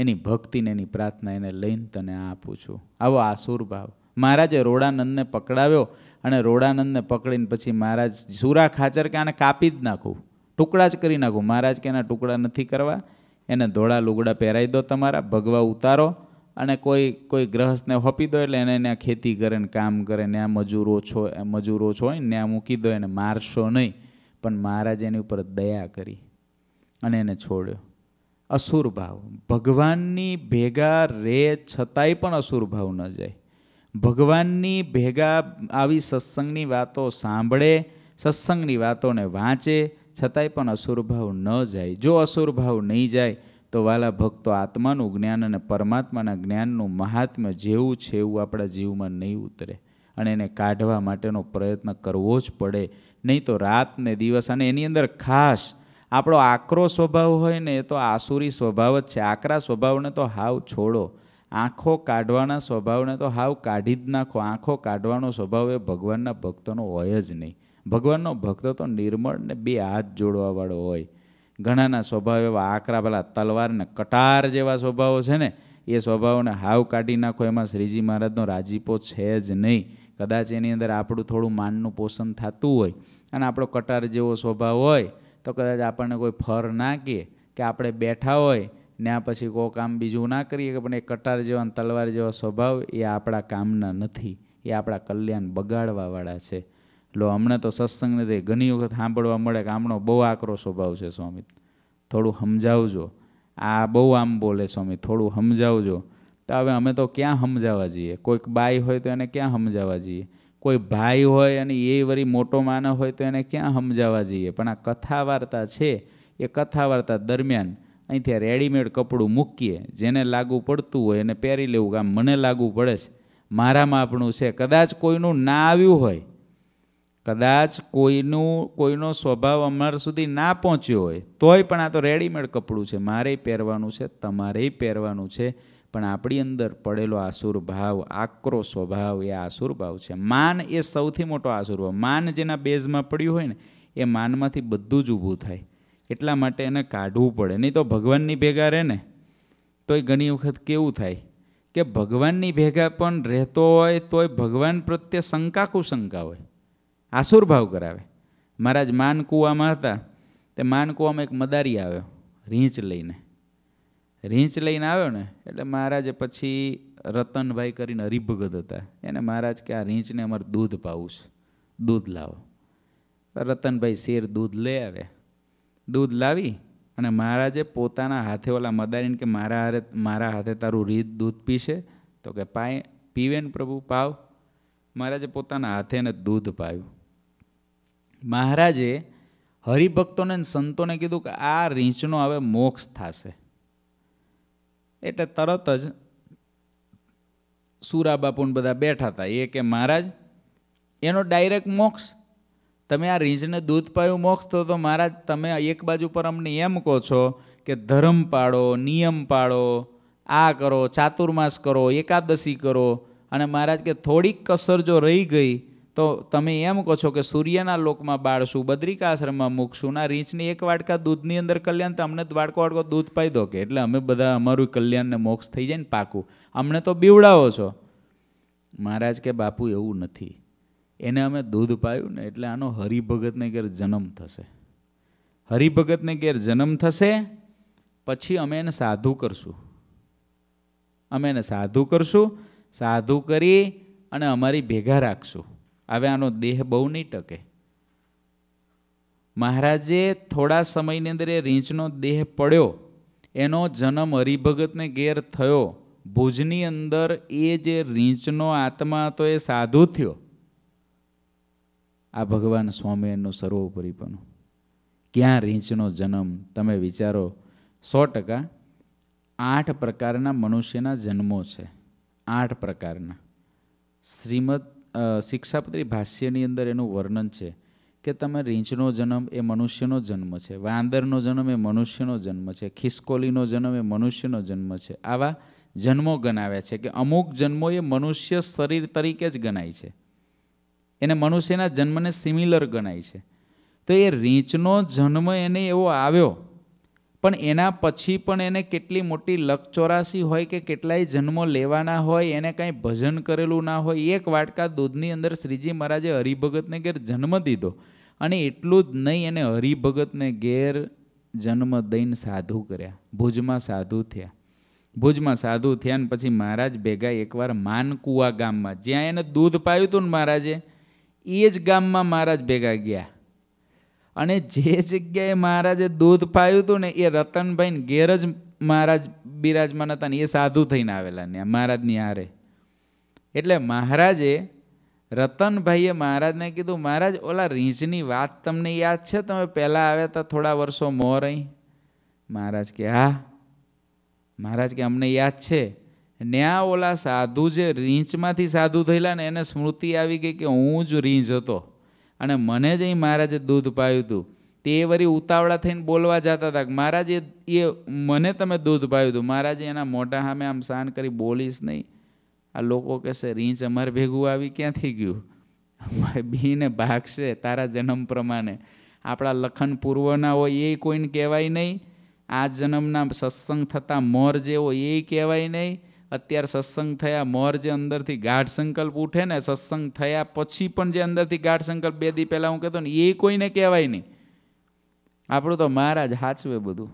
એની ભક્તિને એની પ્રાર્થના એને લઈને તને આપું છું આવો આસુર ભાવ મહારાજે રોડાનંદને પકડાવ્યો અને રોડાનંદને પકડીને પછી મહારાજ સુરા ખાચર કે આને કાપી જ નાખું ટુકડા જ કરી નાખું મહારાજ કે એના ટુકડા નથી કરવા એને ધોળા લુગડા પહેરાવી દો તમારા ભગવા ઉતારો અને કોઈ કોઈ ગ્રહસ્થને હોપી દો એટલે એને ત્યાં ખેતી કરે ને કામ કરે ત્યાં આ મજૂરો છો મજૂરો છો હોય ને ત્યાં મૂકી દો એને મારશો નહીં પણ મહારાજ એની ઉપર દયા કરી અને એને છોડ્યો અસુર ભાવ ભગવાનની ભેગા રે છતાંય પણ અસુર ભાવ ન જાય ભગવાનની ભેગા આવી સત્સંગની વાતો સાંભળે સત્સંગની વાતોને વાંચે છતાંય પણ અસુર ભાવ ન જાય જો અસુર ભાવ નહીં જાય તો વાલા ભક્તો આત્માનું જ્ઞાન અને પરમાત્માના જ્ઞાનનું મહાત્મ્ય જેવું છે એવું આપણા જીવમાં નહીં ઉતરે અને એને કાઢવા માટેનો પ્રયત્ન કરવો જ પડે નહીં તો રાત ને દિવસ અને એની અંદર ખાસ આપણો આકરો સ્વભાવ હોય ને એ તો આસુરી સ્વભાવ જ છે આકરા સ્વભાવને તો હાવ છોડો આંખો કાઢવાના સ્વભાવને તો હાવ કાઢી જ નાખો આંખો કાઢવાનો સ્વભાવ એ ભગવાનના ભક્તોનો હોય જ નહીં ભગવાનનો ભક્ત તો નિર્મળ ને બે હાથ જોડવાવાળો હોય ઘણાના સ્વભાવ એવા આકરા પેલા તલવાર ને કટાર જેવા સ્વભાવો છે ને એ સ્વભાવને હાવ કાઢી નાખો એમાં શ્રીજી મહારાજનો રાજીપો છે જ નહીં કદાચ એની અંદર આપણું થોડું માનનું પોષણ થતું હોય અને આપણો કટાર જેવો સ્વભાવ હોય તો કદાચ આપણને કોઈ ફર ના કે કે આપણે બેઠા હોય ત્યાં પછી કોઈ કામ બીજું ના કરીએ કે પણ એ કટાર જેવા તલવાર જેવા સ્વભાવ એ આપણા કામના નથી એ આપણા કલ્યાણ બગાડવાવાળા છે લો હમણાં તો સત્સંગને તે ઘણી વખત સાંભળવા મળે કે આમનો બહુ આકરો સ્વભાવ છે સ્વામી થોડું સમજાવજો આ બહુ આમ બોલે સ્વામી થોડું સમજાવજો તો હવે અમે તો ક્યાં સમજાવવા જઈએ કોઈક બાઈ હોય તો એને ક્યાં સમજાવવા જઈએ કોઈ ભાઈ હોય અને એ વળી મોટો માનો હોય તો એને ક્યાં સમજાવવા જોઈએ પણ આ કથા વાર્તા છે એ કથા વાર્તા દરમિયાન અહીંથી રેડીમેડ કપડું મૂકીએ જેને લાગુ પડતું હોય એને પહેરી લેવું કામ મને લાગુ પડે છે મારામાં આપણું છે કદાચ કોઈનું ના આવ્યું હોય કદાચ કોઈનું કોઈનો સ્વભાવ અમાર સુધી ના પહોંચ્યો હોય તોય પણ આ તો રેડીમેડ કપડું છે મારે પહેરવાનું છે તમારે પહેરવાનું છે પણ આપણી અંદર પડેલો આસુર ભાવ આક્રો સ્વભાવ એ આસુર ભાવ છે માન એ સૌથી મોટો આસુર ભાવ માન જેના બેઝમાં પડ્યું હોય ને એ માનમાંથી બધું જ ઊભું થાય એટલા માટે એને કાઢવું પડે નહીં તો ભગવાનની ભેગા રહે ને તોય ઘણી વખત કેવું થાય કે ભગવાનની ભેગા પણ રહેતો હોય તોય ભગવાન પ્રત્યે શંકાકુ શંકા હોય આસુર ભાવ કરાવે મહારાજ માન કૂવામાં હતા તે માન કૂવામાં એક મદારી આવ્યો રીંચ લઈને રીંચ લઈને આવ્યો ને એટલે મહારાજે પછી રતનભાઈ કરીને હરિભગત હતા એને મહારાજ કે આ રીંચને અમારે દૂધ પાવું છે દૂધ લાવો રતનભાઈ શેર દૂધ લઈ આવે દૂધ લાવી અને મહારાજે પોતાના હાથે ઓલા મદારીને કે મારા હારે મારા હાથે તારું રીત દૂધ પીશે તો કે પાય પીવે ને પ્રભુ પાવ મહારાજે પોતાના હાથે એને દૂધ પાયું મહારાજે હરિભક્તોને સંતોને કીધું કે આ રીંચનો હવે મોક્ષ થશે એટલે તરત જ સુરા બાપુને બધા બેઠા હતા એ કે મહારાજ એનો ડાયરેક્ટ મોક્ષ તમે આ રીંઝને દૂધ પાયું મોક્ષ તો તો મહારાજ તમે એક બાજુ પર અમને એમ કહો છો કે ધર્મ પાળો નિયમ પાળો આ કરો ચાતુર્માસ કરો એકાદશી કરો અને મહારાજ કે થોડીક કસર જો રહી ગઈ તો તમે એમ કહો છો કે સૂર્યના લોકમાં બાળશું આશ્રમમાં મૂકશું ના રીંછની એક વાટકા દૂધની અંદર કલ્યાણ તો અમને વાટકો વાટકો દૂધ પાઈ દો કે એટલે અમે બધા અમારું કલ્યાણને મોક્ષ થઈ જાય ને પાકું અમને તો બીવડાવો છો મહારાજ કે બાપુ એવું નથી એને અમે દૂધ પાયું ને એટલે આનો હરિભગતને ઘેર જન્મ થશે હરિભગતને ઘેર જન્મ થશે પછી અમે એને સાધુ કરશું અમે એને સાધુ કરશું સાધુ કરી અને અમારી ભેગા રાખશું હવે આનો દેહ બહુ નહીં ટકે મહારાજે થોડા સમયની અંદર એ રીંછનો દેહ પડ્યો એનો જન્મ હરિભગતને ઘેર થયો ભુજની અંદર એ જે રીંછનો આત્મા હતો એ સાધુ થયો આ ભગવાન સ્વામી એનું સર્વોપરીપણું ક્યાં રીંછનો જન્મ તમે વિચારો સો ટકા આઠ પ્રકારના મનુષ્યના જન્મો છે આઠ પ્રકારના શ્રીમદ શિક્ષાપત્રી ભાષ્યની અંદર એનું વર્ણન છે કે તમે રીંછનો જન્મ એ મનુષ્યનો જન્મ છે વાંદરનો જન્મ એ મનુષ્યનો જન્મ છે ખિસકોલીનો જન્મ એ મનુષ્યનો જન્મ છે આવા જન્મો ગણાવ્યા છે કે અમુક જન્મો એ મનુષ્ય શરીર તરીકે જ ગણાય છે એને મનુષ્યના જન્મને સિમિલર ગણાય છે તો એ રીંછનો જન્મ એને એવો આવ્યો પણ એના પછી પણ એને કેટલી મોટી લકચોરાસી હોય કે કેટલાય જન્મો લેવાના હોય એને કાંઈ ભજન કરેલું ના હોય એક વાટકા દૂધની અંદર શ્રીજી મહારાજે હરિભગતને ઘેર જન્મ દીધો અને એટલું જ નહીં એને હરિભગતને ઘેર જન્મ દઈને સાધુ કર્યા ભુજમાં સાધુ થયા ભુજમાં સાધુ થયા ને પછી મહારાજ ભેગા એકવાર માનકુવા ગામમાં જ્યાં એને દૂધ પાયું હતું ને મહારાજે એ જ ગામમાં મહારાજ ભેગા ગયા અને જે જગ્યાએ મહારાજે દૂધ પાયું હતું ને એ રતનભાઈ ઘેર જ મહારાજ બિરાજમાન હતા ને એ સાધુ થઈને આવેલા ને મહારાજની હારે એટલે મહારાજે રતનભાઈએ મહારાજને કીધું મહારાજ ઓલા રીંછની વાત તમને યાદ છે તમે પહેલાં આવ્યા હતા થોડા વર્ષો મોર અહીં મહારાજ કે હા મહારાજ કે અમને યાદ છે ન્યા ઓલા સાધુ જે રીંછમાંથી સાધુ થયેલા ને એને સ્મૃતિ આવી ગઈ કે હું જ રીંછ હતો અને મને જ અહીં મહારાજે દૂધ પાયું હતું તે વળી ઉતાવળા થઈને બોલવા જતા હતા કે મહારાજ એ મને તમે દૂધ પાયું હતું મહારાજે એના મોટા સામે આમ શાન કરી બોલીશ નહીં આ લોકો કહેશે રીંચ અમારે ભેગું આવી ક્યાંથી ગયું બીને ભાગશે તારા જન્મ પ્રમાણે આપણા લખન પૂર્વના હોય એ કોઈને કહેવાય નહીં આ જન્મના સત્સંગ થતા મોર જેવો એ કહેવાય નહીં અત્યારે સત્સંગ થયા મોર જે અંદરથી ગાઢ સંકલ્પ ઉઠે ને સત્સંગ થયા પછી પણ જે અંદરથી ગાઢ સંકલ્પ બે દી પહેલાં હું કહેતો ને એ કોઈને કહેવાય નહીં આપણું તો મહારાજ હાચવે બધું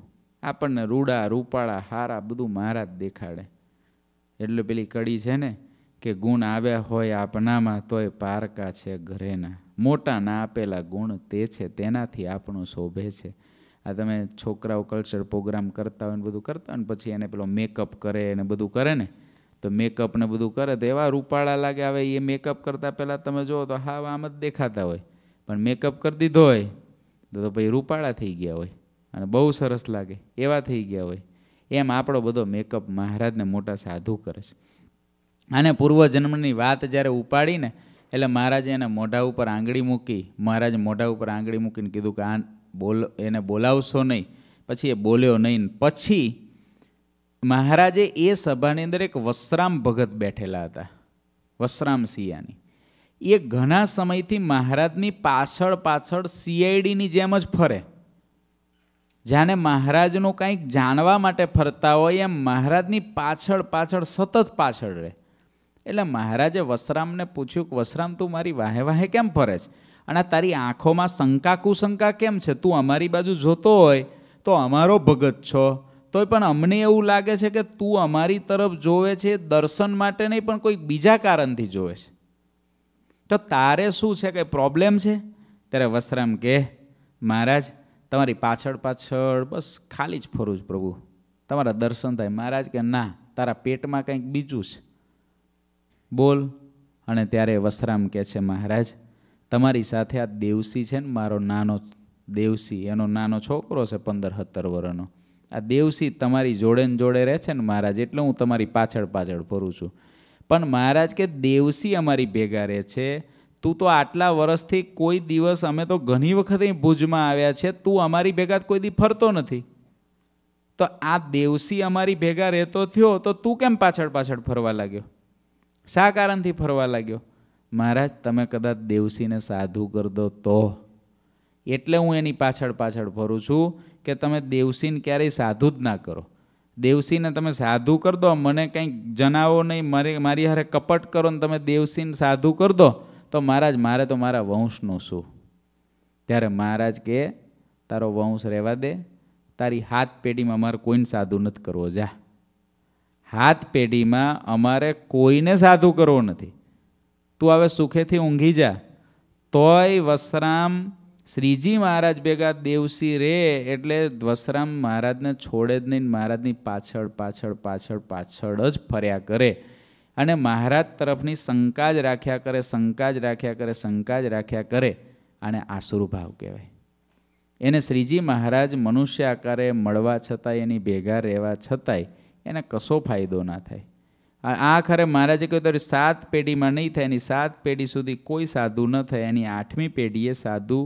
આપણને રૂડા રૂપાળા હારા બધું મહારાજ દેખાડે એટલે પેલી કડી છે ને કે ગુણ આવ્યા હોય આપનામાં તોય પારકા છે ઘરેના મોટા ના આપેલા ગુણ તે છે તેનાથી આપણું શોભે છે આ તમે છોકરાઓ કલ્ચર પ્રોગ્રામ કરતા હોય ને બધું કરતા હોય ને પછી એને પેલો મેકઅપ કરે ને બધું કરે ને તો મેકઅપ ને બધું કરે તો એવા રૂપાળા લાગે આવે એ મેકઅપ કરતાં પહેલાં તમે જુઓ તો હા આમ જ દેખાતા હોય પણ મેકઅપ કરી દીધો હોય તો તો પછી રૂપાળા થઈ ગયા હોય અને બહુ સરસ લાગે એવા થઈ ગયા હોય એમ આપણો બધો મેકઅપ મહારાજને મોટા સાધુ કરે છે આને પૂર્વજન્મની વાત જ્યારે ઉપાડીને એટલે મહારાજે એના મોઢા ઉપર આંગળી મૂકી મહારાજ મોઢા ઉપર આંગળી મૂકીને કીધું કે આ બોલ એને બોલાવશો નહીં પછી એ બોલ્યો નહીં પછી મહારાજે એ સભાની અંદર એક વસરામ ભગત બેઠેલા હતા વસરામ સિયાની એ ઘણા સમયથી મહારાજની પાછળ પાછળ સીઆઈડીની જેમ જ ફરે જાણે મહારાજનું કંઈક જાણવા માટે ફરતા હોય એમ મહારાજની પાછળ પાછળ સતત પાછળ રહે એટલે મહારાજે વસરામને પૂછ્યું કે વસરામ તું મારી વાહે વાહે કેમ ફરે છે અને તારી આંખોમાં શંકા કુશંકા કેમ છે તું અમારી બાજુ જોતો હોય તો અમારો ભગત છો તોય પણ અમને એવું લાગે છે કે તું અમારી તરફ જોવે છે દર્શન માટે નહીં પણ કોઈ બીજા કારણથી જોવે છે તો તારે શું છે કે પ્રોબ્લેમ છે ત્યારે વસરામ કહે મહારાજ તમારી પાછળ પાછળ બસ ખાલી જ ફરું છું પ્રભુ તમારા દર્શન થાય મહારાજ કે ના તારા પેટમાં કંઈક બીજું છે બોલ અને ત્યારે વસરામ કહે છે મહારાજ તમારી સાથે આ દેવસી છે ને મારો નાનો દેવસી એનો નાનો છોકરો છે પંદર સત્તર વર્ષનો આ દેવસી તમારી જોડે ને જોડે રહે છે ને મહારાજ એટલે હું તમારી પાછળ પાછળ ફરું છું પણ મહારાજ કે દેવસી અમારી ભેગા રહે છે તું તો આટલા વર્ષથી કોઈ દિવસ અમે તો ઘણી વખત ભુજમાં આવ્યા છે તું અમારી ભેગા કોઈ દી ફરતો નથી તો આ દેવસી અમારી ભેગા રહેતો થયો તો તું કેમ પાછળ પાછળ ફરવા લાગ્યો શા કારણથી ફરવા લાગ્યો મહારાજ તમે કદાચ દેવસીને સાધુ કરી દો તો એટલે હું એની પાછળ પાછળ ફરું છું કે તમે દેવસીને ક્યારેય સાધુ જ ના કરો દેવસીને તમે સાધુ કરી દો મને કંઈક જણાવો નહીં મારી મારી હારે કપટ કરો ને તમે દેવસીને સાધુ કરી દો તો મહારાજ મારે તો મારા વંશનું શું ત્યારે મહારાજ કે તારો વંશ રહેવા દે તારી હાથ પેઢીમાં મારે કોઈને સાધુ નથી કરવો જા હાથ પેઢીમાં અમારે કોઈને સાધુ કરવો નથી તું હવે સુખેથી ઊંઘી જા તોય વસરામ શ્રીજી મહારાજ ભેગા દેવસી રે એટલે વસરામ મહારાજને છોડે જ નહીં મહારાજની પાછળ પાછળ પાછળ પાછળ જ ફર્યા કરે અને મહારાજ તરફની શંકા જ રાખ્યા કરે શંકા જ રાખ્યા કરે શંકા જ રાખ્યા કરે અને આસુરભાવ કહેવાય એને શ્રીજી મહારાજ મનુષ્ય આકારે મળવા છતાંય એની ભેગા રહેવા છતાંય એને કશો ફાયદો ના થાય આખરે મહારાજે કહ્યું તારી સાત પેઢીમાં નહીં થાય એની સાત પેઢી સુધી કોઈ સાધુ ન થાય એની આઠમી પેઢીએ સાધુ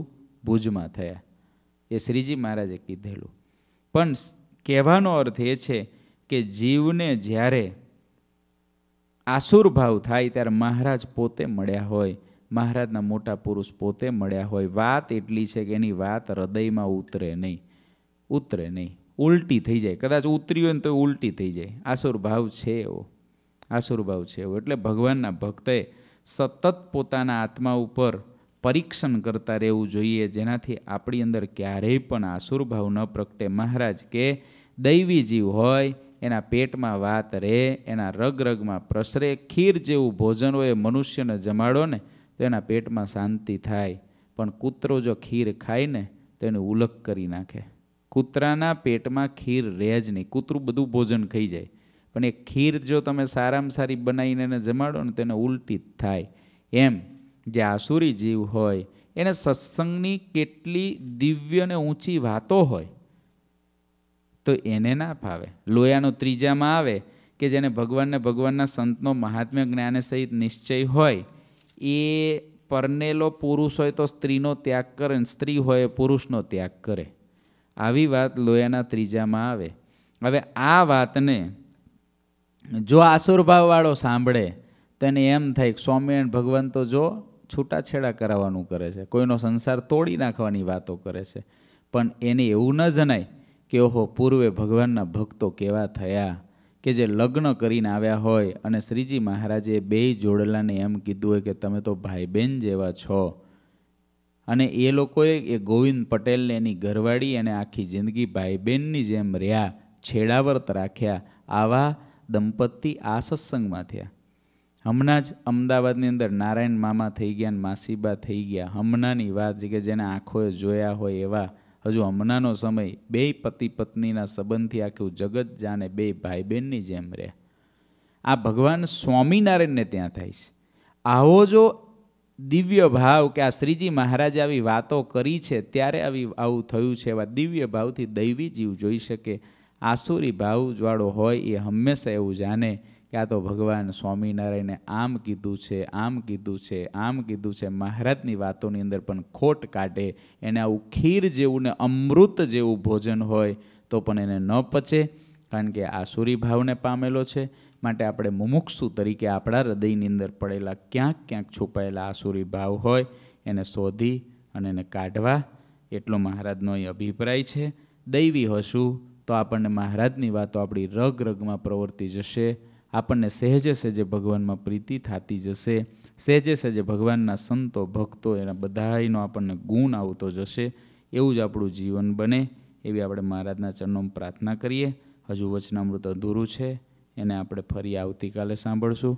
ભુજમાં થયા એ શ્રીજી મહારાજે કીધેલું પણ કહેવાનો અર્થ એ છે કે જીવને જ્યારે આસુર ભાવ થાય ત્યારે મહારાજ પોતે મળ્યા હોય મહારાજના મોટા પુરુષ પોતે મળ્યા હોય વાત એટલી છે કે એની વાત હૃદયમાં ઉતરે નહીં ઉતરે નહીં ઉલટી થઈ જાય કદાચ ઉતરી હોય ને તો ઉલટી થઈ જાય આસુર ભાવ છે એવો આસુરભાવ છે એવું એટલે ભગવાનના ભક્તે સતત પોતાના આત્મા ઉપર પરીક્ષણ કરતા રહેવું જોઈએ જેનાથી આપણી અંદર ક્યારેય પણ આસુરભાવ ન પ્રગટે મહારાજ કે દૈવી જીવ હોય એના પેટમાં વાત રહે એના રગ રગમાં પ્રસરે ખીર જેવું ભોજન હોય મનુષ્યને જમાડો ને તો એના પેટમાં શાંતિ થાય પણ કૂતરો જો ખીર ખાય ને તો એને ઉલક કરી નાખે કૂતરાના પેટમાં ખીર રહે જ નહીં કૂતરું બધું ભોજન ખાઈ જાય પણ એ ખીર જો તમે સારામાં સારી બનાવીને એને જમાડો ને તેને ઉલટી જ થાય એમ જે આસુરી જીવ હોય એને સત્સંગની કેટલી દિવ્ય ને ઊંચી વાતો હોય તો એને ના ફાવે લોયાનો ત્રીજામાં આવે કે જેને ભગવાનને ભગવાનના સંતનો મહાત્મ્ય જ્ઞાન સહિત નિશ્ચય હોય એ પરનેલો પુરુષ હોય તો સ્ત્રીનો ત્યાગ કરે ને સ્ત્રી હોય પુરુષનો ત્યાગ કરે આવી વાત લોયાના ત્રીજામાં આવે હવે આ વાતને જો આસુરભાવવાળો સાંભળે તો એને એમ થાય કે સ્વામિનારાયણ ભગવાન તો જો છૂટાછેડા કરાવવાનું કરે છે કોઈનો સંસાર તોડી નાખવાની વાતો કરે છે પણ એને એવું ન જણાય કે ઓહો પૂર્વે ભગવાનના ભક્તો કેવા થયા કે જે લગ્ન કરીને આવ્યા હોય અને શ્રીજી મહારાજે બે જોડલાને એમ કીધું હોય કે તમે તો ભાઈ બહેન જેવા છો અને એ લોકોએ એ ગોવિંદ પટેલને એની ઘરવાળી અને આખી જિંદગી ભાઈ બહેનની જેમ રહ્યા છેડાવર્ત રાખ્યા આવા દંપતી આ સત્સંગમાં થયા હમણાં જ અમદાવાદની અંદર નારાયણ મામા થઈ ગયા ને માસીબા થઈ ગયા હમણાંની વાત છે કે જેને આંખોએ જોયા હોય એવા હજુ હમણાંનો સમય બે પતિ પત્નીના સંબંધથી આખું જગત જાણે બે ભાઈ બહેનની જેમ રહ્યા આ ભગવાન સ્વામિનારાયણને ત્યાં થાય છે આવો જો દિવ્ય ભાવ કે આ શ્રીજી મહારાજે આવી વાતો કરી છે ત્યારે આવી આવું થયું છે એવા દિવ્ય ભાવથી દૈવી જીવ જોઈ શકે આસુરી ભાવવાળો હોય એ હંમેશા એવું જાણે કે આ તો ભગવાન સ્વામિનારાયણે આમ કીધું છે આમ કીધું છે આમ કીધું છે મહારાજની વાતોની અંદર પણ ખોટ કાઢે એને આવું ખીર જેવું ને અમૃત જેવું ભોજન હોય તો પણ એને ન પચે કારણ કે આસુરી ભાવને પામેલો છે માટે આપણે મુમુક્ષુ તરીકે આપણા હૃદયની અંદર પડેલા ક્યાંક ક્યાંક છુપાયેલા આસુરી ભાવ હોય એને શોધી અને એને કાઢવા એટલો મહારાજનો એ અભિપ્રાય છે દૈવી હશું તો આપણને મહારાજની વાતો આપણી રગ રગમાં પ્રવર્તી જશે આપણને સહેજે સહેજે ભગવાનમાં પ્રીતિ થતી જશે સહેજે સહેજે ભગવાનના સંતો ભક્તો એના બધાનો આપણને ગુણ આવતો જશે એવું જ આપણું જીવન બને એવી આપણે મહારાજના ચરણોમાં પ્રાર્થના કરીએ હજુ વચનામૃત અધૂરું છે એને આપણે ફરી આવતીકાલે સાંભળશું